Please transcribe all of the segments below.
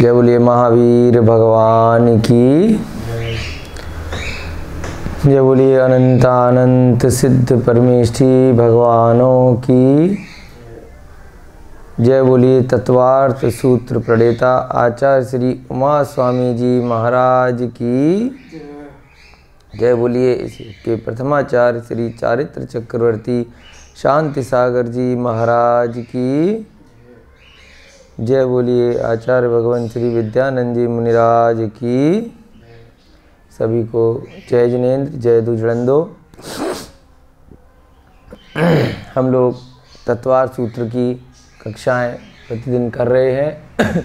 जय बोलिए महावीर भगवान की जय बोलिए अनंतानंत सिद्ध परमेष्ठी भगवानों की जय बोलिए तत्वार्थ सूत्र प्रणेता आचार्य श्री उमा स्वामी जी महाराज की जय बोलिए इसके प्रथमाचार्य श्री चारित्र चक्रवर्ती शांति सागर जी महाराज की जय बोलिए आचार्य भगवान श्री विद्यानंद जी मुनिराज की सभी को जय जिनेन्द्र जय दुजड़ंदो हम लोग तत्वार सूत्र की कक्षाएं प्रतिदिन कर रहे हैं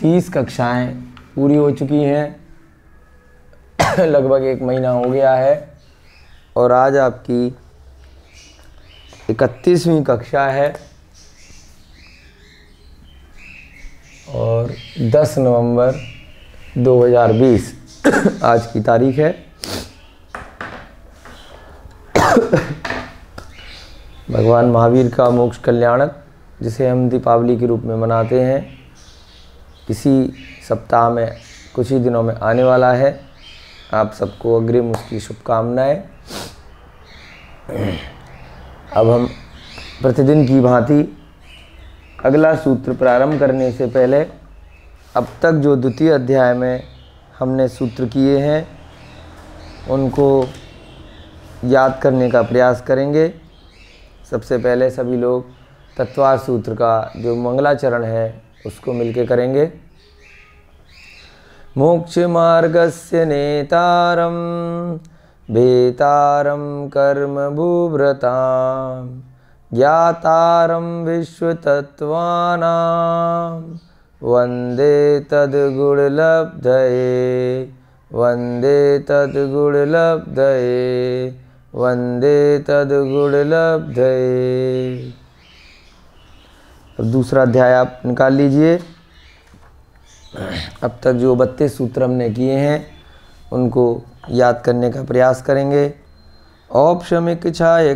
तीस कक्षाएं पूरी हो चुकी हैं लगभग एक महीना हो गया है और आज आपकी इकतीसवीं कक्षा है और 10 नवंबर 2020 आज की तारीख है भगवान महावीर का मोक्ष कल्याणक जिसे हम दीपावली के रूप में मनाते हैं इसी सप्ताह में कुछ ही दिनों में आने वाला है आप सबको अग्रिम उसकी शुभकामनाएं अब हम प्रतिदिन की भांति अगला सूत्र प्रारंभ करने से पहले अब तक जो द्वितीय अध्याय में हमने सूत्र किए हैं उनको याद करने का प्रयास करेंगे सबसे पहले सभी लोग तत्वार सूत्र का जो मंगलाचरण है उसको मिलके करेंगे मोक्ष मार्ग से नेतारम बेतारम कर्म भूव्रता ज्ञातारं विश्वतत्त्वानां वन्दे तद्गुणलब्धये वन्दे तद्गुणलब्धये वन्दे तद्गुणलब्धये अब दूसरा अध्याय आप निकाल लीजिए अब तक जो बत्तीस सूत्र हमने किए हैं उनको याद करने का प्रयास करेंगे औपशमिक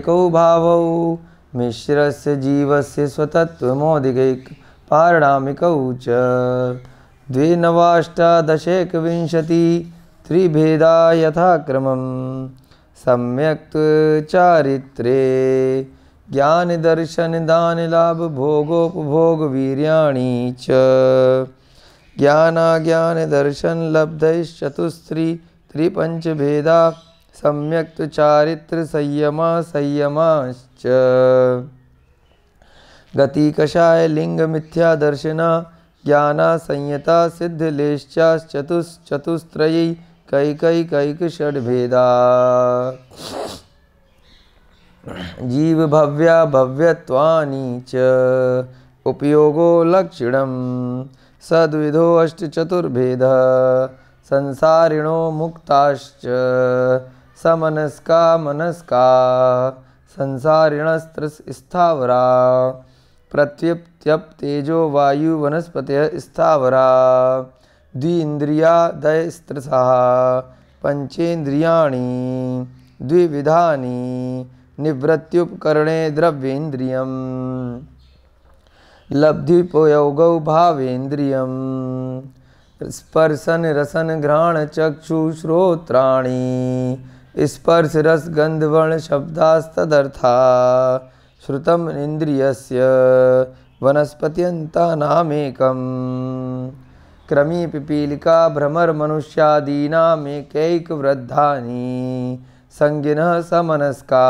कौ भावौ मिश्र से जीव से स्वतत्वमोदिगैक पारणामिकौ च द्वे नवाष्टादशैकविंशति त्रिभेदा यथाक्रमं सम्यक् चारित्रे ज्ञानदर्शनदानलाभभोगोपभोगवीर्याणि च त्रिपंच भेदा सम्यक् चारित्र संयम संयम गति कषाय चारित्रसंयमः संयमश्च गतिकषाय लिङ्गमिथ्यादर्शन ज्ञानासंयता सिद्धलेश्चाश्चतुश्चतुस्त्रयी कैकैकैकषड्भेदा जीव भव्या भव्यवानी च उपयोगो लक्षण सद्विधो अष्टचतुर्भेद संसारिणो मुक्ताश्च समनस्का मनस्का संसारिणस्त्रस्थावरा प्रत्युप्त्यप तेजो वायु वनस्पत स्थावरा दय दयस्त्रसा पंचेन्द्रियाणि द्विविधा निवृत्त्युपकरणे द्रव्येन्द्रिय लब्धिपयोग भावेन्द्रिय स्पर्शन रसन घ्राण चक्षुश्रोत्राणी स्पर्श रस वर्ण शब्दास्तदर्था श्रुतम इंद्रियस्य वनस्पत्यंतानामेकम क्रमी पिपीलिका भ्रमर मनुष्यादीनामेकैक वृद्धानि संज्ञिनः समनस्का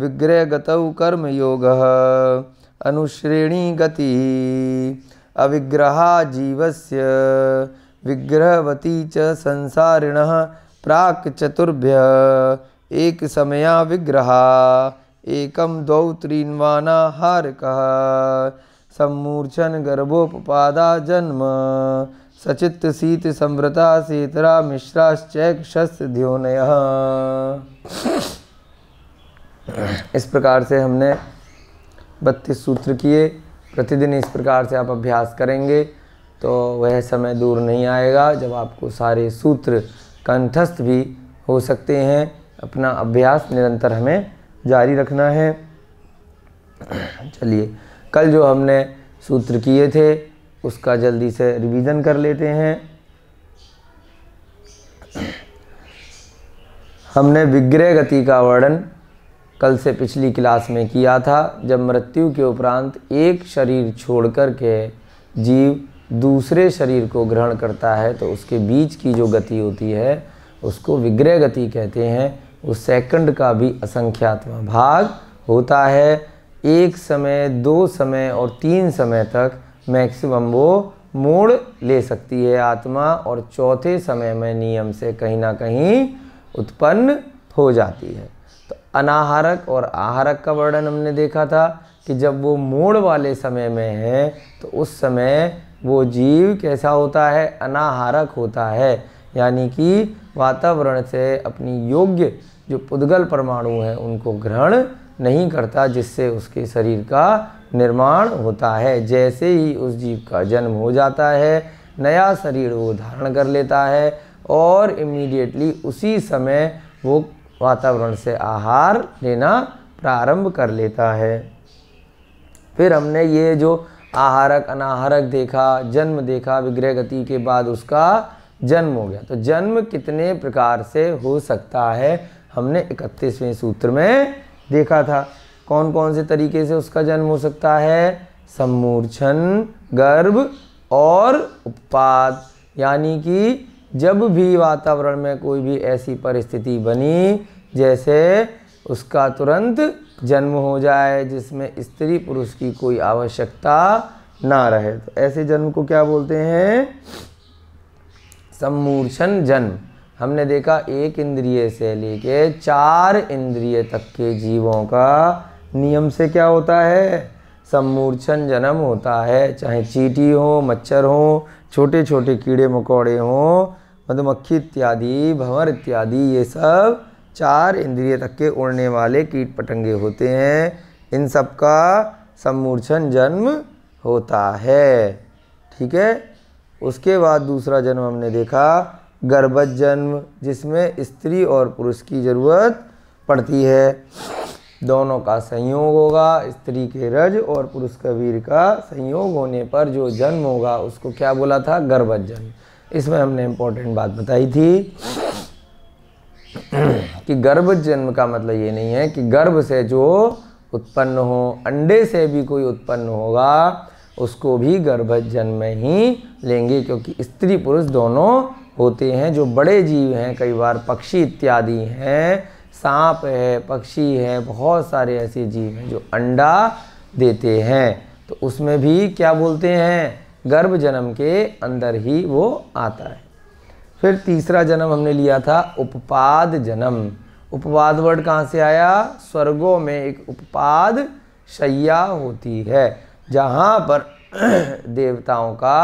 विग्रहगतौ कर्मयोग अनुश्रेणी गति अविग्रहा जीवस्य विग्रहवती च संसारिणः प्राक चतुर्भ्य एक समया विग्रहा एकम त्रीनवाना हार सम्मूर्छन गर्भोपादा जन्म सचित सीत संव्रता सीतरा मिश्राश्चैक्षस इस प्रकार से हमने बत्तीस सूत्र किए प्रतिदिन इस प्रकार से आप अभ्यास करेंगे तो वह समय दूर नहीं आएगा जब आपको सारे सूत्र कंठस्थ भी हो सकते हैं अपना अभ्यास निरंतर हमें जारी रखना है चलिए कल जो हमने सूत्र किए थे उसका जल्दी से रिवीजन कर लेते हैं हमने विग्रह गति का वर्णन कल से पिछली क्लास में किया था जब मृत्यु के उपरांत एक शरीर छोड़कर के जीव दूसरे शरीर को ग्रहण करता है तो उसके बीच की जो गति होती है उसको विग्रह गति कहते हैं उस सेकंड का भी असंख्यात्मा भाग होता है एक समय दो समय और तीन समय तक मैक्सिमम वो मोड़ ले सकती है आत्मा और चौथे समय में नियम से कहीं ना कहीं उत्पन्न हो जाती है तो अनाहारक और आहारक का वर्णन हमने देखा था कि जब वो मोड़ वाले समय में है तो उस समय वो जीव कैसा होता है अनाहारक होता है यानी कि वातावरण से अपनी योग्य जो पुद्गल परमाणु हैं उनको ग्रहण नहीं करता जिससे उसके शरीर का निर्माण होता है जैसे ही उस जीव का जन्म हो जाता है नया शरीर वो धारण कर लेता है और इमीडिएटली उसी समय वो वातावरण से आहार लेना प्रारंभ कर लेता है फिर हमने ये जो आहारक अनाहारक देखा जन्म देखा विग्रह गति के बाद उसका जन्म हो गया तो जन्म कितने प्रकार से हो सकता है हमने इकतीसवें सूत्र में देखा था कौन कौन से तरीके से उसका जन्म हो सकता है सम्मूर्छन गर्भ और उत्पाद यानी कि जब भी वातावरण में कोई भी ऐसी परिस्थिति बनी जैसे उसका तुरंत जन्म हो जाए जिसमें स्त्री पुरुष की कोई आवश्यकता ना रहे तो ऐसे जन्म को क्या बोलते हैं सम्मूर्छन जन्म हमने देखा एक इंद्रिय से लेके चार इंद्रिय तक के जीवों का नियम से क्या होता है सम्मूर्छन जन्म होता है चाहे चीटी हो मच्छर हो छोटे छोटे कीड़े मकोड़े हों मधुमक्खी इत्यादि भंवर इत्यादि ये सब चार इंद्रिय तक के उड़ने वाले कीट पतंगे होते हैं इन सब का सम्मूर्छन जन्म होता है ठीक है उसके बाद दूसरा जन्म हमने देखा गर्भज जन्म जिसमें स्त्री और पुरुष की ज़रूरत पड़ती है दोनों का संयोग होगा स्त्री के रज और पुरुष का वीर का संयोग होने पर जो जन्म होगा उसको क्या बोला था गर्भज जन्म इसमें हमने इम्पोर्टेंट बात बताई थी कि गर्भ जन्म का मतलब ये नहीं है कि गर्भ से जो उत्पन्न हो अंडे से भी कोई उत्पन्न होगा उसको भी गर्भ जन्म ही लेंगे क्योंकि स्त्री पुरुष दोनों होते हैं जो बड़े जीव हैं कई बार पक्षी इत्यादि हैं सांप है पक्षी है बहुत सारे ऐसे जीव हैं जो अंडा देते हैं तो उसमें भी क्या बोलते हैं गर्भ जन्म के अंदर ही वो आता है फिर तीसरा जन्म हमने लिया था उपपाद जन्म उपवाद वर्ड कहाँ से आया स्वर्गों में एक उपपाद शैया होती है जहाँ पर देवताओं का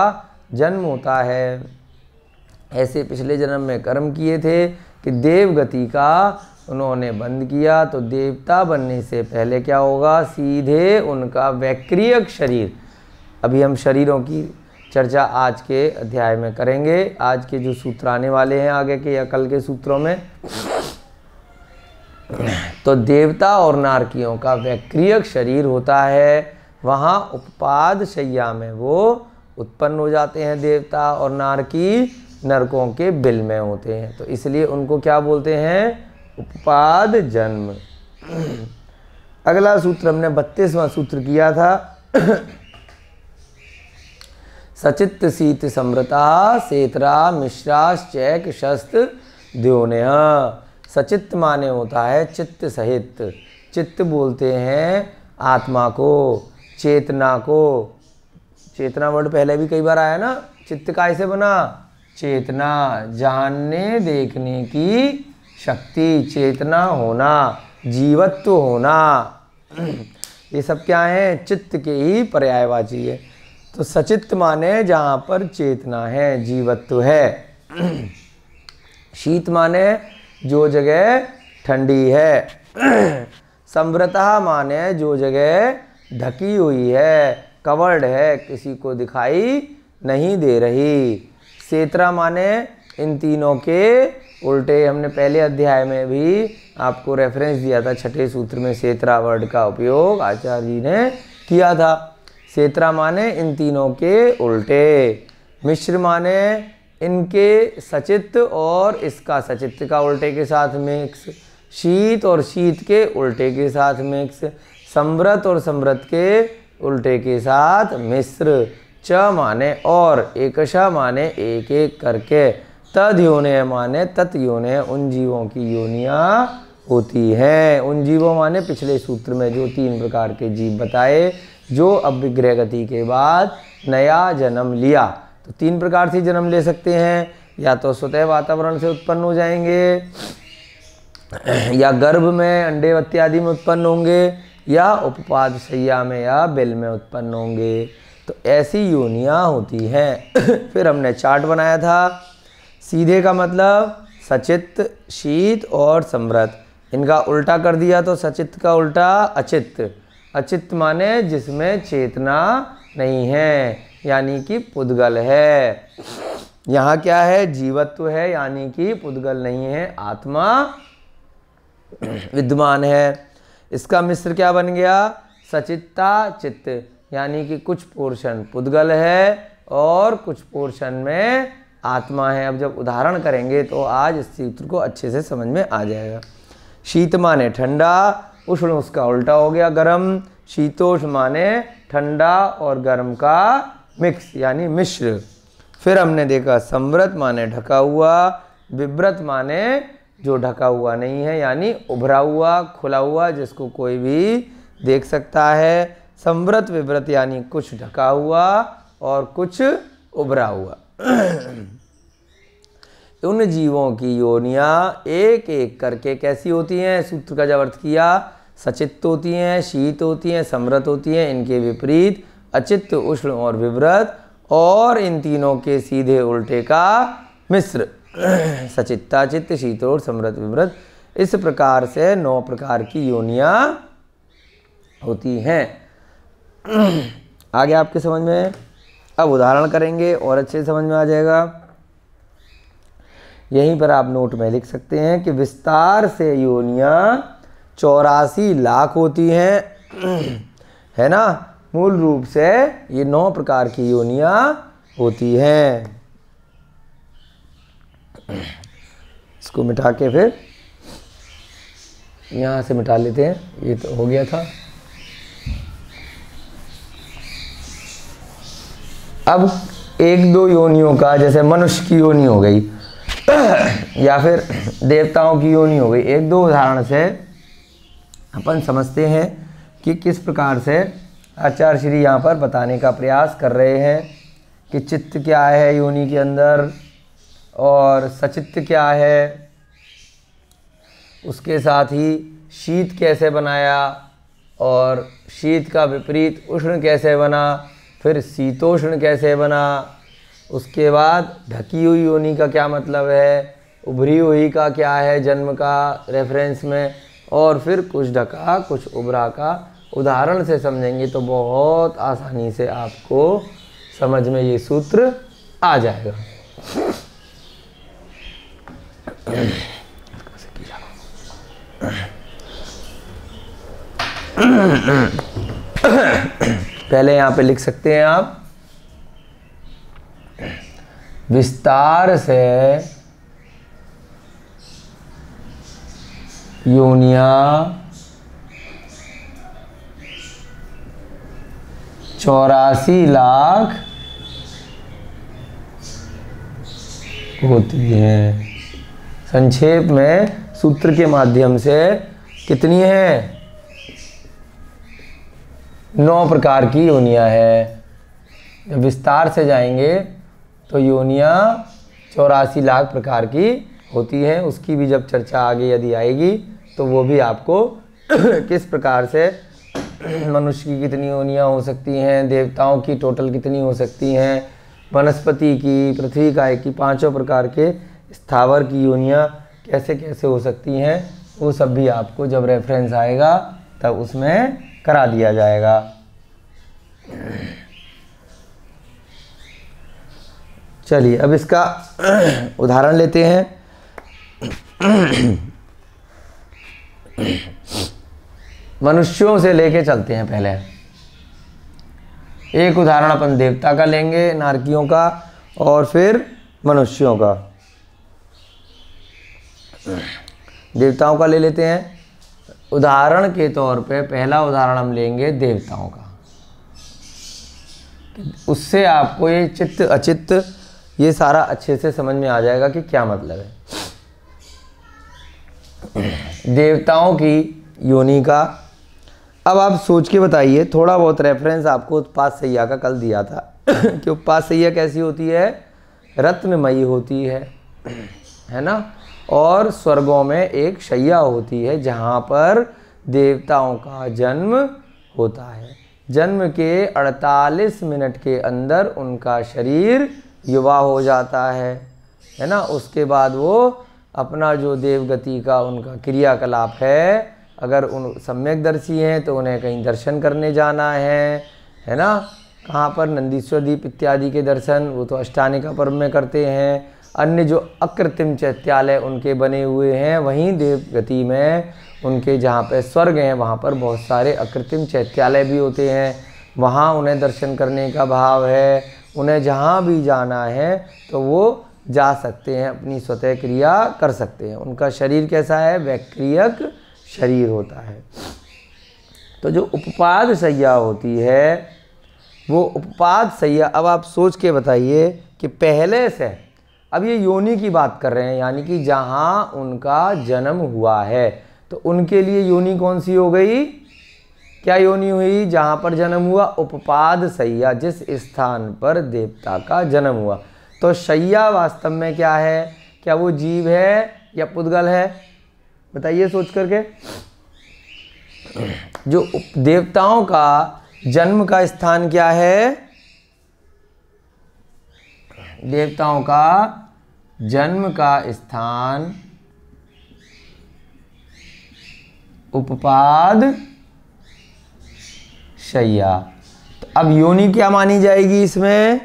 जन्म होता है ऐसे पिछले जन्म में कर्म किए थे कि देव गति का उन्होंने बंद किया तो देवता बनने से पहले क्या होगा सीधे उनका वैक्रियक शरीर अभी हम शरीरों की चर्चा आज के अध्याय में करेंगे आज के जो सूत्र आने वाले हैं आगे के या कल के सूत्रों में तो देवता और नारकियों का वैक्रियक शरीर होता है वहाँ उपपाद शैया में वो उत्पन्न हो जाते हैं देवता और नारकी नरकों के बिल में होते हैं तो इसलिए उनको क्या बोलते हैं उपपाद जन्म अगला सूत्र हमने बत्तीसवां सूत्र किया था सचित्त सीत समृता सेतरा मिश्राश्चैक शस्त्र द्योनय सचित माने होता है चित्त सहित चित्त बोलते हैं आत्मा को चेतना को चेतना वर्ड पहले भी कई बार आया ना चित्त काय से बना चेतना जानने देखने की शक्ति चेतना होना जीवत्व होना ये सब क्या है चित्त के ही पर्यायवाची है तो सचित माने जहाँ पर चेतना है जीवत्व है शीत माने जो जगह ठंडी है समृता माने जो जगह ढकी हुई है कवर्ड है किसी को दिखाई नहीं दे रही सेतरा माने इन तीनों के उल्टे हमने पहले अध्याय में भी आपको रेफरेंस दिया था छठे सूत्र में सेतरा वर्ड का उपयोग आचार्य जी ने किया था सेतरा माने इन तीनों के उल्टे मिश्र माने इनके सचित और इसका सचित का उल्टे के साथ मिक्स शीत और शीत के उल्टे के साथ मिक्स समृत और समृत के उल्टे के साथ मिश्र च माने और एकशा माने एक एक करके तद योने माने तत् योने उन जीवों की योनियाँ होती हैं उन जीवों माने पिछले सूत्र में जो तीन प्रकार के जीव बताए जो अभिग्रह गति के बाद नया जन्म लिया तो तीन प्रकार से जन्म ले सकते हैं या तो स्वतः वातावरण से उत्पन्न हो जाएंगे या गर्भ में अंडे इत्यादि में उत्पन्न होंगे या उपपाद सैया में या बेल में उत्पन्न होंगे तो ऐसी योनियाँ होती हैं फिर हमने चार्ट बनाया था सीधे का मतलब सचित शीत और समृत इनका उल्टा कर दिया तो सचित का उल्टा अचित अचित माने जिसमें चेतना नहीं है यानी कि पुद्गल है यहाँ क्या है जीवत्व है यानी कि पुद्गल नहीं है आत्मा विद्वान है इसका मिश्र क्या बन गया सचित्ता चित्त यानी कि कुछ पोर्शन पुद्गल है और कुछ पोर्शन में आत्मा है अब जब उदाहरण करेंगे तो आज इस सूत्र को अच्छे से समझ में आ जाएगा शीतमा ने ठंडा उष्ण उसका उल्टा हो गया गर्म शीतोष माने ठंडा और गर्म का मिक्स यानी मिश्र फिर हमने देखा संव्रत माने ढका हुआ विव्रत माने जो ढका हुआ नहीं है यानी उभरा हुआ खुला हुआ जिसको कोई भी देख सकता है संव्रत विव्रत यानी कुछ ढका हुआ और कुछ उभरा हुआ उन जीवों की योनियाँ एक एक करके कैसी होती हैं सूत्र का जब अर्थ किया सचित्त होती हैं शीत होती हैं समृत होती हैं इनके विपरीत अचित्त उष्ण और विव्रत और इन तीनों के सीधे उल्टे का मिश्र सचित्ता चित्त शीत और समृत विव्रत इस प्रकार से नौ प्रकार की योनियाँ होती हैं आगे आपके समझ में अब उदाहरण करेंगे और अच्छे समझ में आ जाएगा यहीं पर आप नोट में लिख सकते हैं कि विस्तार से योनियाँ चौरासी लाख होती हैं है ना मूल रूप से ये नौ प्रकार की योनियां होती हैं इसको मिटा के फिर यहाँ से मिटा लेते हैं ये तो हो गया था अब एक दो योनियों का जैसे मनुष्य की योनि हो गई या फिर देवताओं की योनि हो गई एक दो उदाहरण से अपन समझते हैं कि किस प्रकार से आचार्य श्री यहाँ पर बताने का प्रयास कर रहे हैं कि चित्त क्या है योनि के अंदर और सचित्त क्या है उसके साथ ही शीत कैसे बनाया और शीत का विपरीत उष्ण कैसे बना फिर शीतोष्ण कैसे बना उसके बाद ढकी हुई योनि का क्या मतलब है उभरी हुई का क्या है जन्म का रेफरेंस में और फिर कुछ ढका कुछ उबरा का उदाहरण से समझेंगे तो बहुत आसानी से आपको समझ में ये सूत्र आ जाएगा पहले यहां पे लिख सकते हैं आप विस्तार से यूनिया चौरासी लाख होती है संक्षेप में सूत्र के माध्यम से कितनी है नौ प्रकार की योनिया है जब विस्तार से जाएंगे तो योनिया चौरासी लाख प्रकार की होती हैं उसकी भी जब चर्चा आगे यदि आएगी तो वो भी आपको किस प्रकार से मनुष्य की कितनी योनियाँ हो सकती हैं देवताओं की टोटल कितनी हो सकती हैं वनस्पति की पृथ्वी काय की पांचों प्रकार के स्थावर की योनियाँ कैसे कैसे हो सकती हैं वो सब भी आपको जब रेफरेंस आएगा तब उसमें करा दिया जाएगा चलिए अब इसका उदाहरण लेते हैं मनुष्यों से लेके चलते हैं पहले एक उदाहरण अपन देवता का लेंगे नारकियों का और फिर मनुष्यों का देवताओं का ले लेते हैं उदाहरण के तौर पे पहला उदाहरण हम लेंगे देवताओं का उससे आपको ये चित्त अचित्त ये सारा अच्छे से समझ में आ जाएगा कि क्या मतलब है देवताओं की योनि का अब आप सोच के बताइए थोड़ा बहुत रेफरेंस आपको उत्पाद सैया का कल दिया था कि उत्पाद सैया कैसी होती है रत्नमयी होती है है ना और स्वर्गों में एक शैया होती है जहाँ पर देवताओं का जन्म होता है जन्म के 48 मिनट के अंदर उनका शरीर युवा हो जाता है है ना उसके बाद वो अपना जो देवगति का उनका क्रियाकलाप है अगर उन सम्यक दर्शी हैं तो उन्हें कहीं दर्शन करने जाना है है ना कहाँ पर नंदीश्वर दीप इत्यादि के दर्शन वो तो अष्टानिका पर्व में करते हैं अन्य जो अकृत्रिम चैत्यालय उनके बने हुए हैं वहीं देवगति में उनके जहाँ पर स्वर्ग हैं वहाँ पर बहुत सारे अकृत्रिम चैत्यालय भी होते हैं वहाँ उन्हें दर्शन करने का भाव है उन्हें जहाँ भी जाना है तो वो जा सकते हैं अपनी स्वतः क्रिया कर सकते हैं उनका शरीर कैसा है वैक्रियक शरीर होता है तो जो उपपाद सैया होती है वो उपपाद सैया अब आप सोच के बताइए कि पहले से अब ये योनि की बात कर रहे हैं यानी कि जहाँ उनका जन्म हुआ है तो उनके लिए योनि कौन सी हो गई क्या योनि हुई जहाँ पर जन्म हुआ उपपाद सैया जिस स्थान पर देवता का जन्म हुआ तो शैया वास्तव में क्या है क्या वो जीव है या पुद्गल है बताइए सोच करके जो देवताओं का जन्म का स्थान क्या है देवताओं का जन्म का स्थान उपपाद शैया तो अब योनि क्या मानी जाएगी इसमें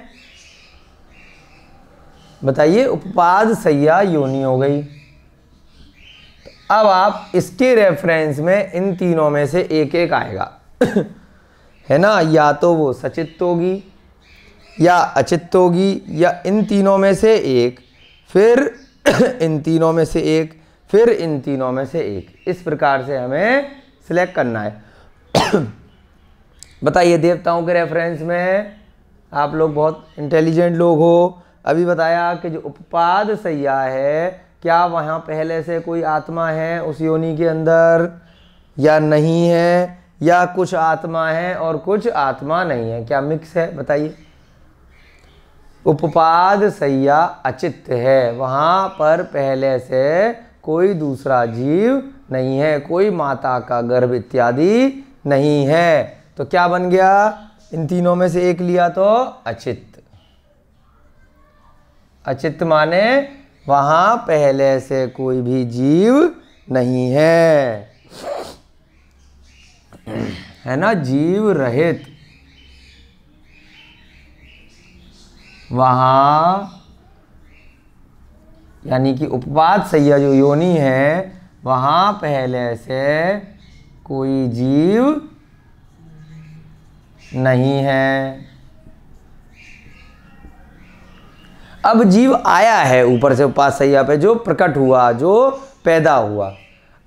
बताइए उपपाद सैया योनि हो गई अब आप इसके रेफरेंस में इन तीनों में से एक एक आएगा है ना या तो वो सचित्त होगी या अचित्त होगी या इन तीनों में से एक फिर इन तीनों में से एक फिर इन तीनों में से एक इस प्रकार से हमें सिलेक्ट करना है बताइए देवताओं के रेफरेंस में आप लोग बहुत इंटेलिजेंट लोग हो अभी बताया कि जो उपपाद सैया है क्या वहाँ पहले से कोई आत्मा है उस योनि के अंदर या नहीं है या कुछ आत्मा है और कुछ आत्मा नहीं है क्या मिक्स है बताइए उपपाद सैया अचित है वहाँ पर पहले से कोई दूसरा जीव नहीं है कोई माता का गर्भ इत्यादि नहीं है तो क्या बन गया इन तीनों में से एक लिया तो अचित अचित माने वहाँ पहले से कोई भी जीव नहीं है है ना जीव रहित वहाँ यानी कि उपवाद सैया जो योनि है वहाँ पहले से कोई जीव नहीं है अब जीव आया है ऊपर से पास सैया पे जो प्रकट हुआ जो पैदा हुआ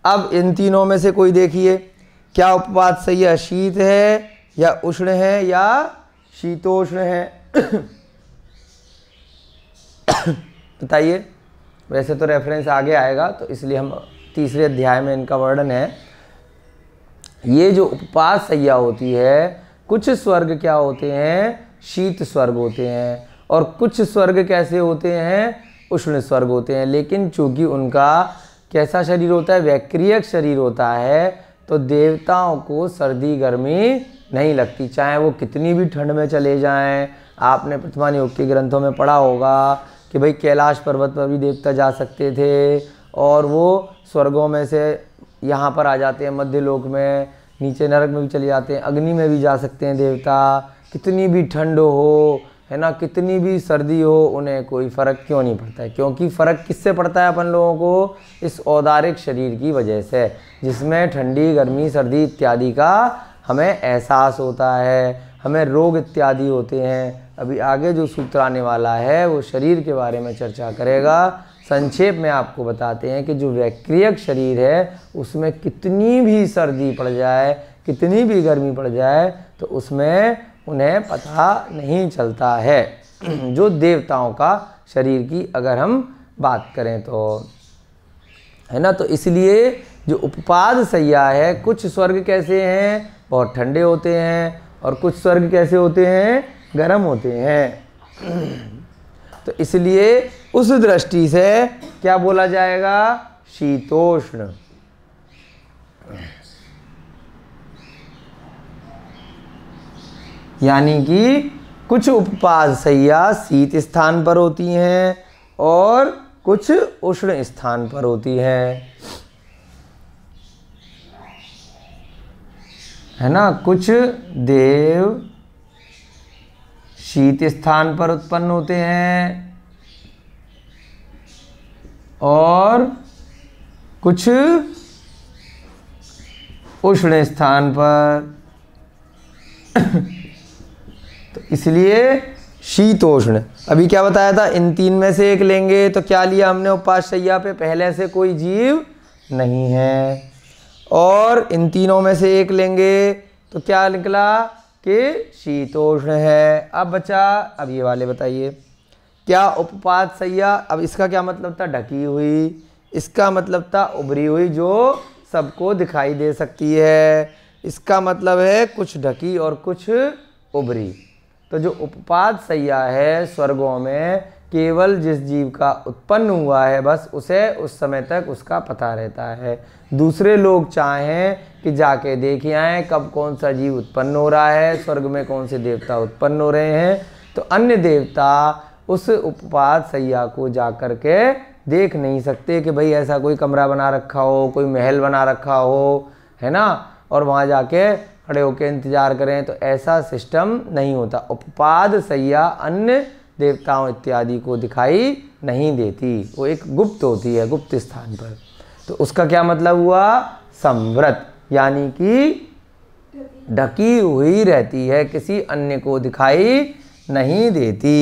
अब इन तीनों में से कोई देखिए क्या उपवाद सैया शीत है या उष्ण है या शीतोष्ण है बताइए वैसे तो रेफरेंस आगे आएगा तो इसलिए हम तीसरे अध्याय में इनका वर्णन है ये जो उपवास सैया होती है कुछ स्वर्ग क्या होते हैं शीत स्वर्ग होते हैं और कुछ स्वर्ग कैसे होते हैं उष्ण स्वर्ग होते हैं लेकिन चूंकि उनका कैसा शरीर होता है वैक्रियक शरीर होता है तो देवताओं को सर्दी गर्मी नहीं लगती चाहे वो कितनी भी ठंड में चले जाएं आपने प्रथमा योग के ग्रंथों में पढ़ा होगा कि भाई कैलाश पर्वत पर भी देवता जा सकते थे और वो स्वर्गों में से यहाँ पर आ जाते हैं मध्य लोक में नीचे नरक में भी चले जाते हैं अग्नि में भी जा सकते हैं देवता कितनी भी ठंड हो है ना कितनी भी सर्दी हो उन्हें कोई फ़र्क क्यों नहीं पड़ता है क्योंकि फ़र्क किससे पड़ता है अपन लोगों को इस औदारिक शरीर की वजह से जिसमें ठंडी गर्मी सर्दी इत्यादि का हमें एहसास होता है हमें रोग इत्यादि होते हैं अभी आगे जो सूत्र आने वाला है वो शरीर के बारे में चर्चा करेगा संक्षेप में आपको बताते हैं कि जो वैक्रियक शरीर है उसमें कितनी भी सर्दी पड़ जाए कितनी भी गर्मी पड़ जाए तो उसमें उन्हें पता नहीं चलता है जो देवताओं का शरीर की अगर हम बात करें तो है ना तो इसलिए जो उपपाद सैया है कुछ स्वर्ग कैसे हैं बहुत ठंडे होते हैं और कुछ स्वर्ग कैसे होते हैं गर्म होते हैं तो इसलिए उस दृष्टि से क्या बोला जाएगा शीतोष्ण यानी कि कुछ सैया शीत स्थान पर होती हैं और कुछ उष्ण स्थान पर होती हैं है ना कुछ देव शीत स्थान पर उत्पन्न होते हैं और कुछ उष्ण स्थान पर इसलिए शीतोष्ण अभी क्या बताया था इन तीन में से एक लेंगे तो क्या लिया हमने उपासया पे पहले से कोई जीव नहीं है और इन तीनों में से एक लेंगे तो क्या निकला कि शीतोष्ण है अब बचा अब ये वाले बताइए क्या उपपात सैया अब इसका क्या मतलब था ढकी हुई इसका मतलब था उभरी हुई जो सबको दिखाई दे सकती है इसका मतलब है कुछ ढकी और कुछ उभरी तो जो उपपाद सैया है स्वर्गों में केवल जिस जीव का उत्पन्न हुआ है बस उसे उस समय तक उसका पता रहता है दूसरे लोग चाहें कि जाके देख आएँ कब कौन सा जीव उत्पन्न हो रहा है स्वर्ग में कौन से देवता उत्पन्न हो रहे हैं तो अन्य देवता उस उपपाद सैया को जा कर के देख नहीं सकते कि भाई ऐसा कोई कमरा बना रखा हो कोई महल बना रखा हो है ना और वहाँ जाके खड़े होकर इंतजार करें तो ऐसा सिस्टम नहीं होता उपपाद सैया अन्य देवताओं इत्यादि को दिखाई नहीं देती वो एक गुप्त होती है गुप्त स्थान पर तो उसका क्या मतलब हुआ संव्रत यानी कि ढकी हुई रहती है किसी अन्य को दिखाई नहीं देती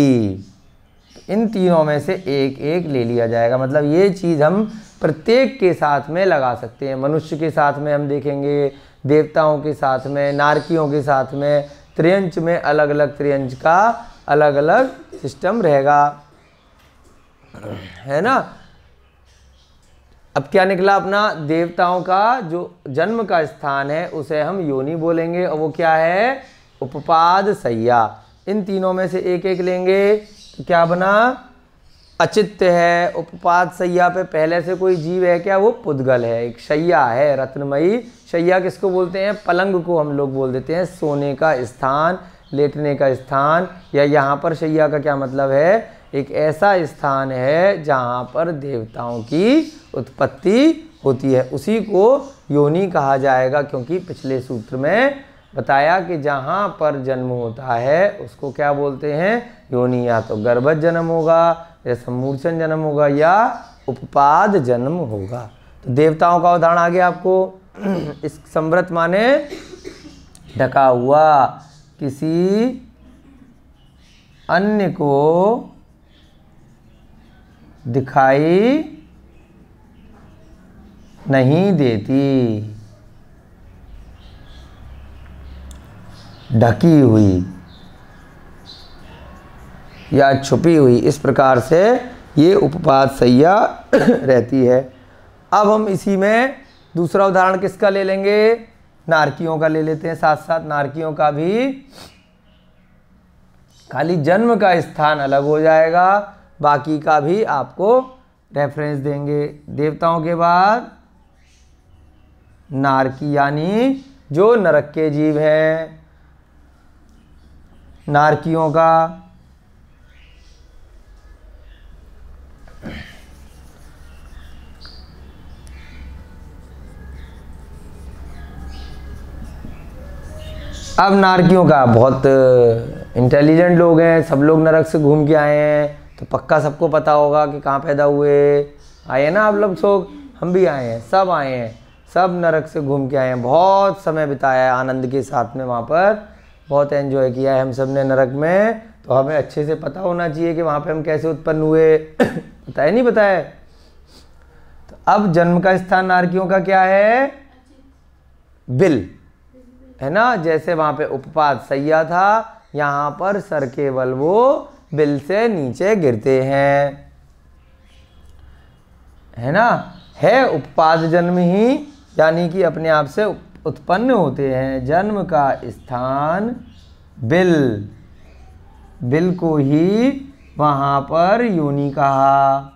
इन तीनों में से एक एक ले लिया जाएगा मतलब ये चीज़ हम प्रत्येक के साथ में लगा सकते हैं मनुष्य के साथ में हम देखेंगे देवताओं के साथ में नारकियों के साथ में त्रियंश में अलग अलग त्रियंश का अलग अलग सिस्टम रहेगा है ना अब क्या निकला अपना देवताओं का जो जन्म का स्थान है उसे हम योनि बोलेंगे और वो क्या है उपपाद सैया इन तीनों में से एक एक लेंगे तो क्या बना अचित्य है उपपाद सैया पे पहले से कोई जीव है क्या वो पुद्गल है एक शैया है रत्नमयी शैया किसको बोलते हैं पलंग को हम लोग बोल देते हैं सोने का स्थान लेटने का स्थान या यहाँ पर शैया का क्या मतलब है एक ऐसा स्थान है जहाँ पर देवताओं की उत्पत्ति होती है उसी को योनि कहा जाएगा क्योंकि पिछले सूत्र में बताया कि जहाँ पर जन्म होता है उसको क्या बोलते हैं योनि या तो गर्भज जन्म होगा या समूर्चन जन्म होगा या उपपाद जन्म होगा तो देवताओं का उदाहरण आ गया आपको इस समृत माने ढका हुआ किसी अन्य को दिखाई नहीं देती ढकी हुई या छुपी हुई इस प्रकार से ये उपपाद सैया रहती है अब हम इसी में दूसरा उदाहरण किसका ले लेंगे नारकियों का ले लेते हैं साथ साथ नारकियों का भी खाली जन्म का स्थान अलग हो जाएगा बाकी का भी आपको रेफरेंस देंगे देवताओं के बाद नारकी यानी जो नरक के जीव हैं नारकियों का अब नारकियों का बहुत इंटेलिजेंट लोग हैं सब लोग नरक से घूम के आए हैं तो पक्का सबको पता होगा कि कहाँ पैदा हुए आए ना आप लोग लोग हम भी आए हैं सब आए हैं सब नरक से घूम के आए हैं बहुत समय बिताया है आनंद के साथ में वहाँ पर बहुत एंजॉय किया है हम सब ने नरक में तो हमें अच्छे से पता होना चाहिए कि वहाँ पे हम कैसे उत्पन्न हुए पता है नहीं पता है तो अब जन्म का स्थान नारकियों का क्या है बिल है ना जैसे वहाँ पे उपपाद सैया था यहाँ पर सर केवल वो बिल से नीचे गिरते हैं है ना है उपपाद जन्म ही यानी कि अपने आप से उत्पन्न होते हैं जन्म का स्थान बिल बिल को ही वहाँ पर योनि कहा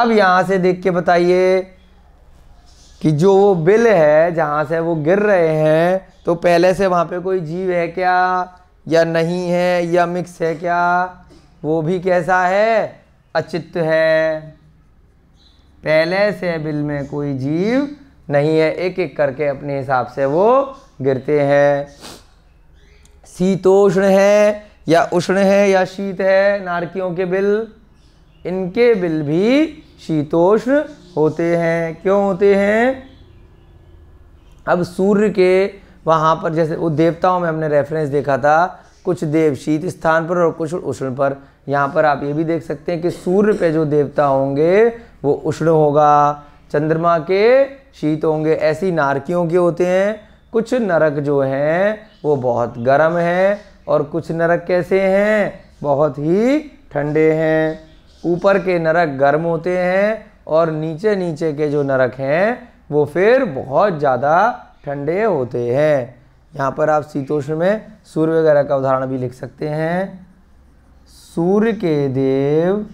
अब यहाँ से देख के बताइए कि जो वो बिल है जहाँ से वो गिर रहे हैं तो पहले से वहाँ पे कोई जीव है क्या या नहीं है या मिक्स है क्या वो भी कैसा है अचित्त है पहले से बिल में कोई जीव नहीं है एक एक करके अपने हिसाब से वो गिरते हैं शीतोष्ण है या उष्ण है या शीत है नारकियों के बिल इनके बिल भी शीतोष्ण होते हैं क्यों होते हैं अब सूर्य के वहाँ पर जैसे वो देवताओं में हमने रेफरेंस देखा था कुछ देव शीत स्थान पर और कुछ उष्ण पर यहाँ पर आप ये भी देख सकते हैं कि सूर्य पे जो देवता होंगे वो उष्ण होगा चंद्रमा के शीत होंगे ऐसी नारकियों के होते हैं कुछ नरक जो हैं वो बहुत गर्म हैं और कुछ नरक कैसे हैं बहुत ही ठंडे हैं ऊपर के नरक गर्म होते हैं और नीचे नीचे के जो नरक हैं वो फिर बहुत ज़्यादा ठंडे होते हैं यहाँ पर आप शीतोष्ण में सूर्य वगैरह का उदाहरण भी लिख सकते हैं सूर्य के देव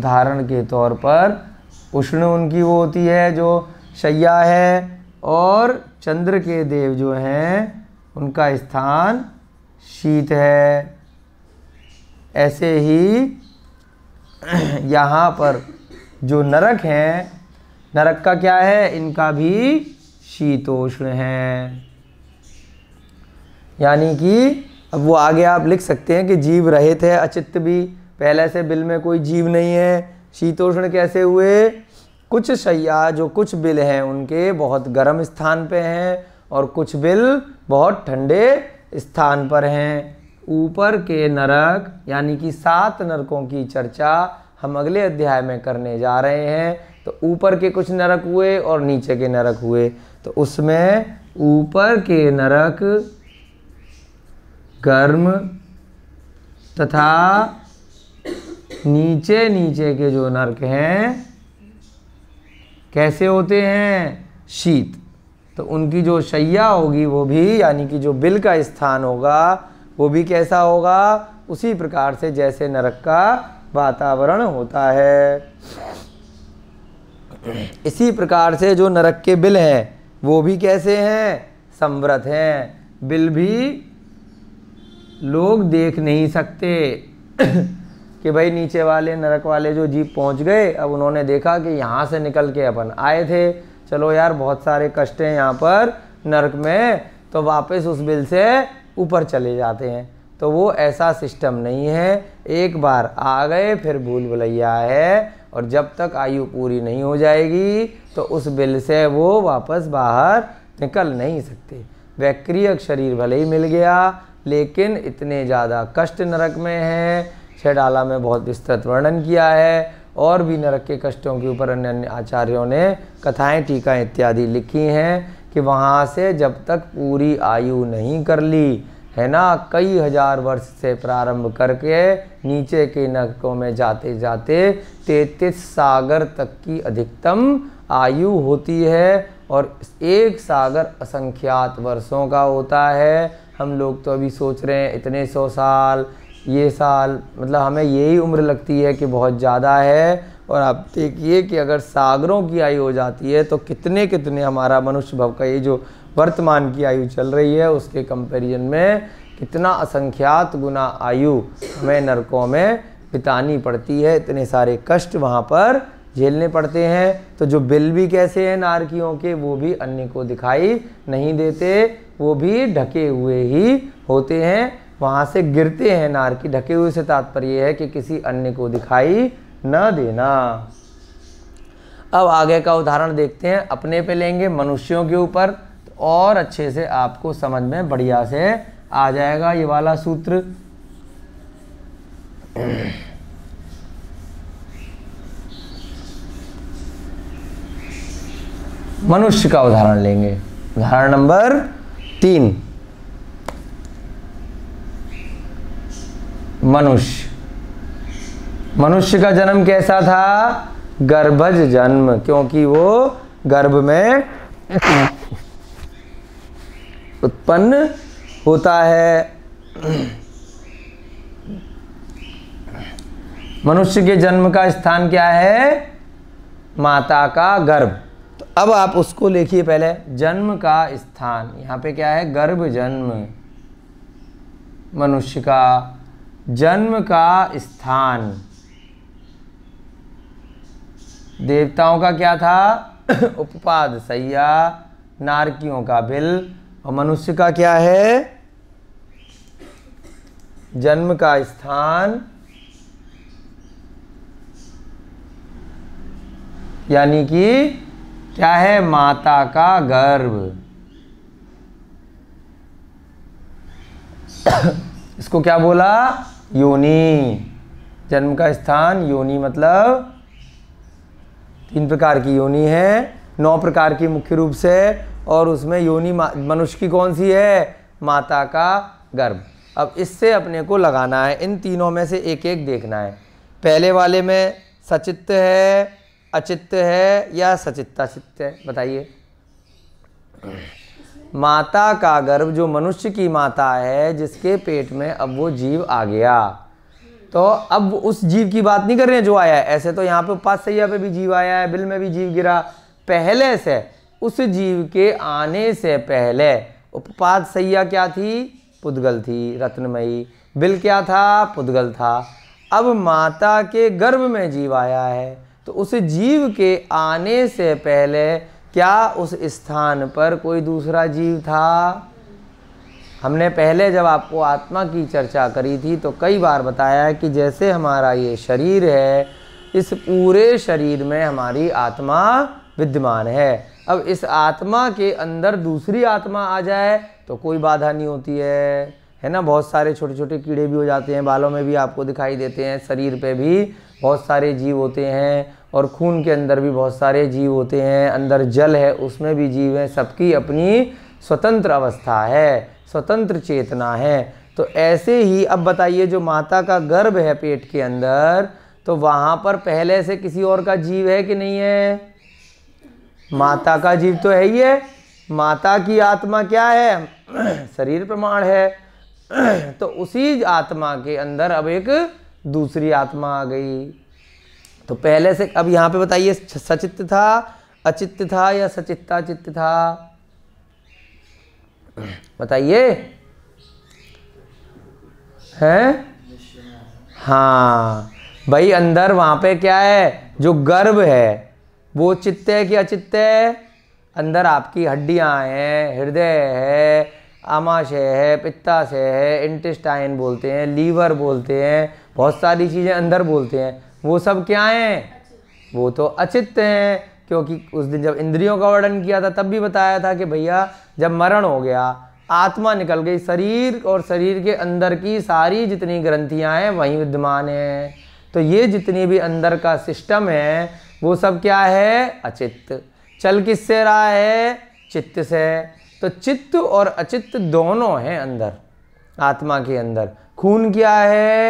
उदाहरण के तौर पर उष्ण उनकी वो होती है जो शैया है और चंद्र के देव जो हैं उनका स्थान शीत है ऐसे ही यहाँ पर जो नरक हैं नरक का क्या है इनका भी शीतोष्ण है यानी कि अब वो आगे आप लिख सकते हैं कि जीव रहे थे अचित्त भी पहले से बिल में कोई जीव नहीं है शीतोष्ण कैसे हुए कुछ सैया जो कुछ बिल हैं उनके बहुत गर्म स्थान पे हैं और कुछ बिल बहुत ठंडे स्थान पर हैं ऊपर के नरक यानी कि सात नरकों की चर्चा हम अगले अध्याय में करने जा रहे हैं तो ऊपर के कुछ नरक हुए और नीचे के नरक हुए तो उसमें ऊपर के नरक गर्म तथा नीचे नीचे के जो नरक हैं कैसे होते हैं शीत तो उनकी जो शैया होगी वो भी यानी कि जो बिल का स्थान होगा वो भी कैसा होगा उसी प्रकार से जैसे नरक का वातावरण होता है इसी प्रकार से जो नरक के बिल हैं वो भी कैसे हैं समृत हैं बिल भी लोग देख नहीं सकते कि भाई नीचे वाले नरक वाले जो जीप पहुंच गए अब उन्होंने देखा कि यहाँ से निकल के अपन आए थे चलो यार बहुत सारे कष्ट हैं यहाँ पर नरक में तो वापस उस बिल से ऊपर चले जाते हैं तो वो ऐसा सिस्टम नहीं है एक बार आ गए फिर भूल भुलैया है और जब तक आयु पूरी नहीं हो जाएगी तो उस बिल से वो वापस बाहर निकल नहीं सकते वैक्रियक शरीर भले ही मिल गया लेकिन इतने ज़्यादा कष्ट नरक में हैं छः में बहुत विस्तृत वर्णन किया है और भी नरक के कष्टों के ऊपर अन्य अन्य आचार्यों ने कथाएं टीका इत्यादि लिखी हैं कि वहाँ से जब तक पूरी आयु नहीं कर ली है ना कई हजार वर्ष से प्रारंभ करके नीचे के नरकों में जाते जाते तैतीस सागर तक की अधिकतम आयु होती है और एक सागर असंख्यात वर्षों का होता है हम लोग तो अभी सोच रहे हैं इतने सौ साल ये साल मतलब हमें यही उम्र लगती है कि बहुत ज़्यादा है और आप देखिए कि अगर सागरों की आयु हो जाती है तो कितने कितने हमारा मनुष्य भव का ये जो वर्तमान की आयु चल रही है उसके कंपैरिजन में कितना असंख्यात गुना आयु हमें नरकों में बितानी पड़ती है इतने सारे कष्ट वहाँ पर झेलने पड़ते हैं तो जो बिल भी कैसे हैं नारकियों के वो भी अन्य को दिखाई नहीं देते वो भी ढके हुए ही होते हैं वहां से गिरते हैं नार की ढके हुए से तात्पर्य है कि किसी अन्य को दिखाई न देना अब आगे का उदाहरण देखते हैं अपने पे लेंगे मनुष्यों के ऊपर तो और अच्छे से आपको समझ में बढ़िया से आ जाएगा ये वाला सूत्र मनुष्य का उदाहरण लेंगे उदाहरण नंबर तीन मनुष्य मनुष्य का जन्म कैसा था गर्भज जन्म क्योंकि वो गर्भ में उत्पन्न होता है मनुष्य के जन्म का स्थान क्या है माता का गर्भ तो अब आप उसको लिखिए पहले जन्म का स्थान यहाँ पे क्या है गर्भ जन्म मनुष्य का जन्म का स्थान देवताओं का क्या था उपपाद सैया नारकियों का बिल और मनुष्य का क्या है जन्म का स्थान यानी कि क्या है माता का गर्भ इसको क्या बोला योनि जन्म का स्थान योनि मतलब तीन प्रकार की योनि है नौ प्रकार की मुख्य रूप से और उसमें योनि मनुष्य की कौन सी है माता का गर्भ अब इससे अपने को लगाना है इन तीनों में से एक एक देखना है पहले वाले में सचित्त है अचित्त है या सचित्ता चित्त है बताइए माता का गर्भ जो मनुष्य की माता है जिसके पेट में अब वो जीव आ गया तो अब उस जीव की बात नहीं कर रहे हैं जो आया है ऐसे तो यहाँ पे सैया पे भी जीव आया है बिल में भी जीव गिरा पहले से उस जीव के आने से पहले उपपाद सैया क्या थी पुद्गल थी रत्नमयी बिल क्या था पुद्गल था अब माता के गर्भ में जीव आया है तो उस जीव के आने से पहले क्या उस स्थान पर कोई दूसरा जीव था हमने पहले जब आपको आत्मा की चर्चा करी थी तो कई बार बताया कि जैसे हमारा ये शरीर है इस पूरे शरीर में हमारी आत्मा विद्यमान है अब इस आत्मा के अंदर दूसरी आत्मा आ जाए तो कोई बाधा नहीं होती है है ना बहुत सारे छोटे छोटे कीड़े भी हो जाते हैं बालों में भी आपको दिखाई देते हैं शरीर पे भी बहुत सारे जीव होते हैं और खून के अंदर भी बहुत सारे जीव होते हैं अंदर जल है उसमें भी जीव हैं सबकी अपनी स्वतंत्र अवस्था है स्वतंत्र चेतना है तो ऐसे ही अब बताइए जो माता का गर्भ है पेट के अंदर तो वहाँ पर पहले से किसी और का जीव है कि नहीं है माता का जीव तो है ही है माता की आत्मा क्या है शरीर प्रमाण है तो उसी आत्मा के अंदर अब एक दूसरी आत्मा आ गई तो पहले से अब यहाँ पे बताइए सचित्त था अचित्त था या सचित्ता चित्त था बताइए हैं हाँ भाई अंदर वहाँ पे क्या है जो गर्भ है वो चित्त है कि अचित्त है अंदर आपकी हड्डियाँ हैं हृदय है आमाशय है पित्ताशय है इंटेस्टाइन बोलते हैं लीवर बोलते हैं बहुत सारी चीज़ें अंदर बोलते हैं वो सब क्या हैं वो तो अचित्य हैं क्योंकि उस दिन जब इंद्रियों का वर्णन किया था तब भी बताया था कि भैया जब मरण हो गया आत्मा निकल गई शरीर और शरीर के अंदर की सारी जितनी ग्रंथियाँ हैं वहीं विद्यमान हैं तो ये जितनी भी अंदर का सिस्टम है वो सब क्या है अचित्त चल किससे रहा है चित्त से तो चित्त और अचित्त दोनों हैं अंदर आत्मा के अंदर खून क्या है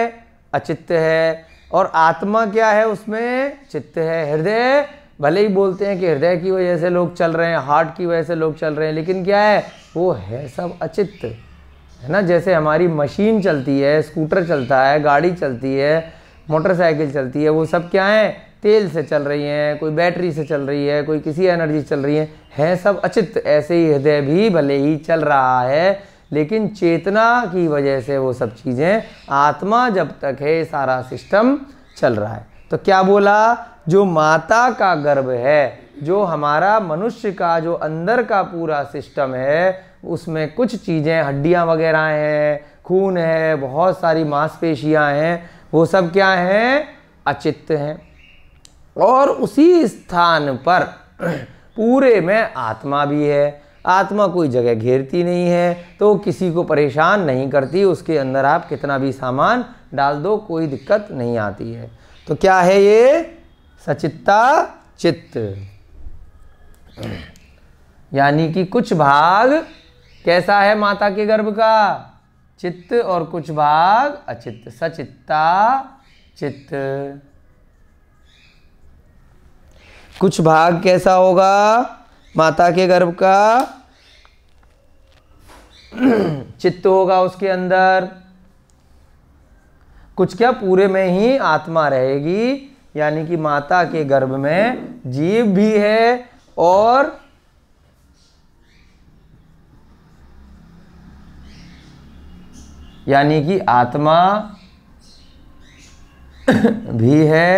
अचित्त है और आत्मा क्या है उसमें चित्त है हृदय भले ही बोलते हैं कि हृदय की वजह से लोग चल रहे हैं हार्ट की वजह से लोग चल रहे हैं लेकिन क्या है वो है सब अचित है ना जैसे हमारी मशीन चलती है स्कूटर चलता है गाड़ी चलती है मोटरसाइकिल चलती है वो सब क्या है तेल से चल रही हैं कोई बैटरी से चल रही है कोई किसी एनर्जी चल रही है हैं सब अचित ऐसे ही हृदय भी भले ही चल रहा है लेकिन चेतना की वजह से वो सब चीज़ें आत्मा जब तक है सारा सिस्टम चल रहा है तो क्या बोला जो माता का गर्भ है जो हमारा मनुष्य का जो अंदर का पूरा सिस्टम है उसमें कुछ चीज़ें हड्डियाँ वगैरह हैं खून है बहुत सारी मांसपेशियाँ हैं वो सब क्या हैं अचित्त हैं और उसी स्थान पर पूरे में आत्मा भी है आत्मा कोई जगह घेरती नहीं है तो किसी को परेशान नहीं करती उसके अंदर आप कितना भी सामान डाल दो कोई दिक्कत नहीं आती है तो क्या है ये सचित्ता चित्त यानी कि कुछ भाग कैसा है माता के गर्भ का चित्त और कुछ भाग अचित्त सचित्ता चित्त कुछ भाग कैसा होगा माता के गर्भ का चित्त होगा उसके अंदर कुछ क्या पूरे में ही आत्मा रहेगी यानी कि माता के गर्भ में जीव भी है और यानी कि आत्मा भी है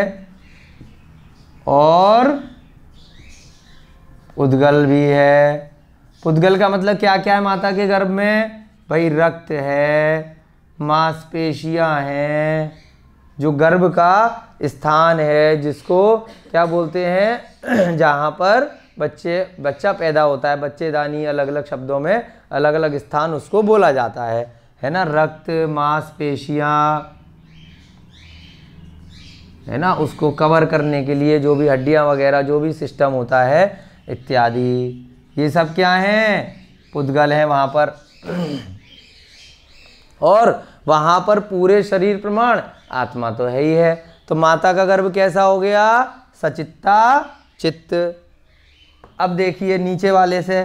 और उद्गल भी है उद्गल का मतलब क्या क्या है माता के गर्भ में भाई रक्त है मांसपेशियां हैं जो गर्भ का स्थान है जिसको क्या बोलते हैं जहाँ पर बच्चे बच्चा पैदा होता है बच्चेदानी अलग अलग शब्दों में अलग अलग स्थान उसको बोला जाता है है ना रक्त मांसपेशियाँ है ना उसको कवर करने के लिए जो भी हड्डियाँ वगैरह जो भी सिस्टम होता है इत्यादि ये सब क्या हैं पुद्गल हैं वहाँ पर और वहाँ पर पूरे शरीर प्रमाण आत्मा तो है ही है तो माता का गर्भ कैसा हो गया सचित्ता चित्त अब देखिए नीचे वाले से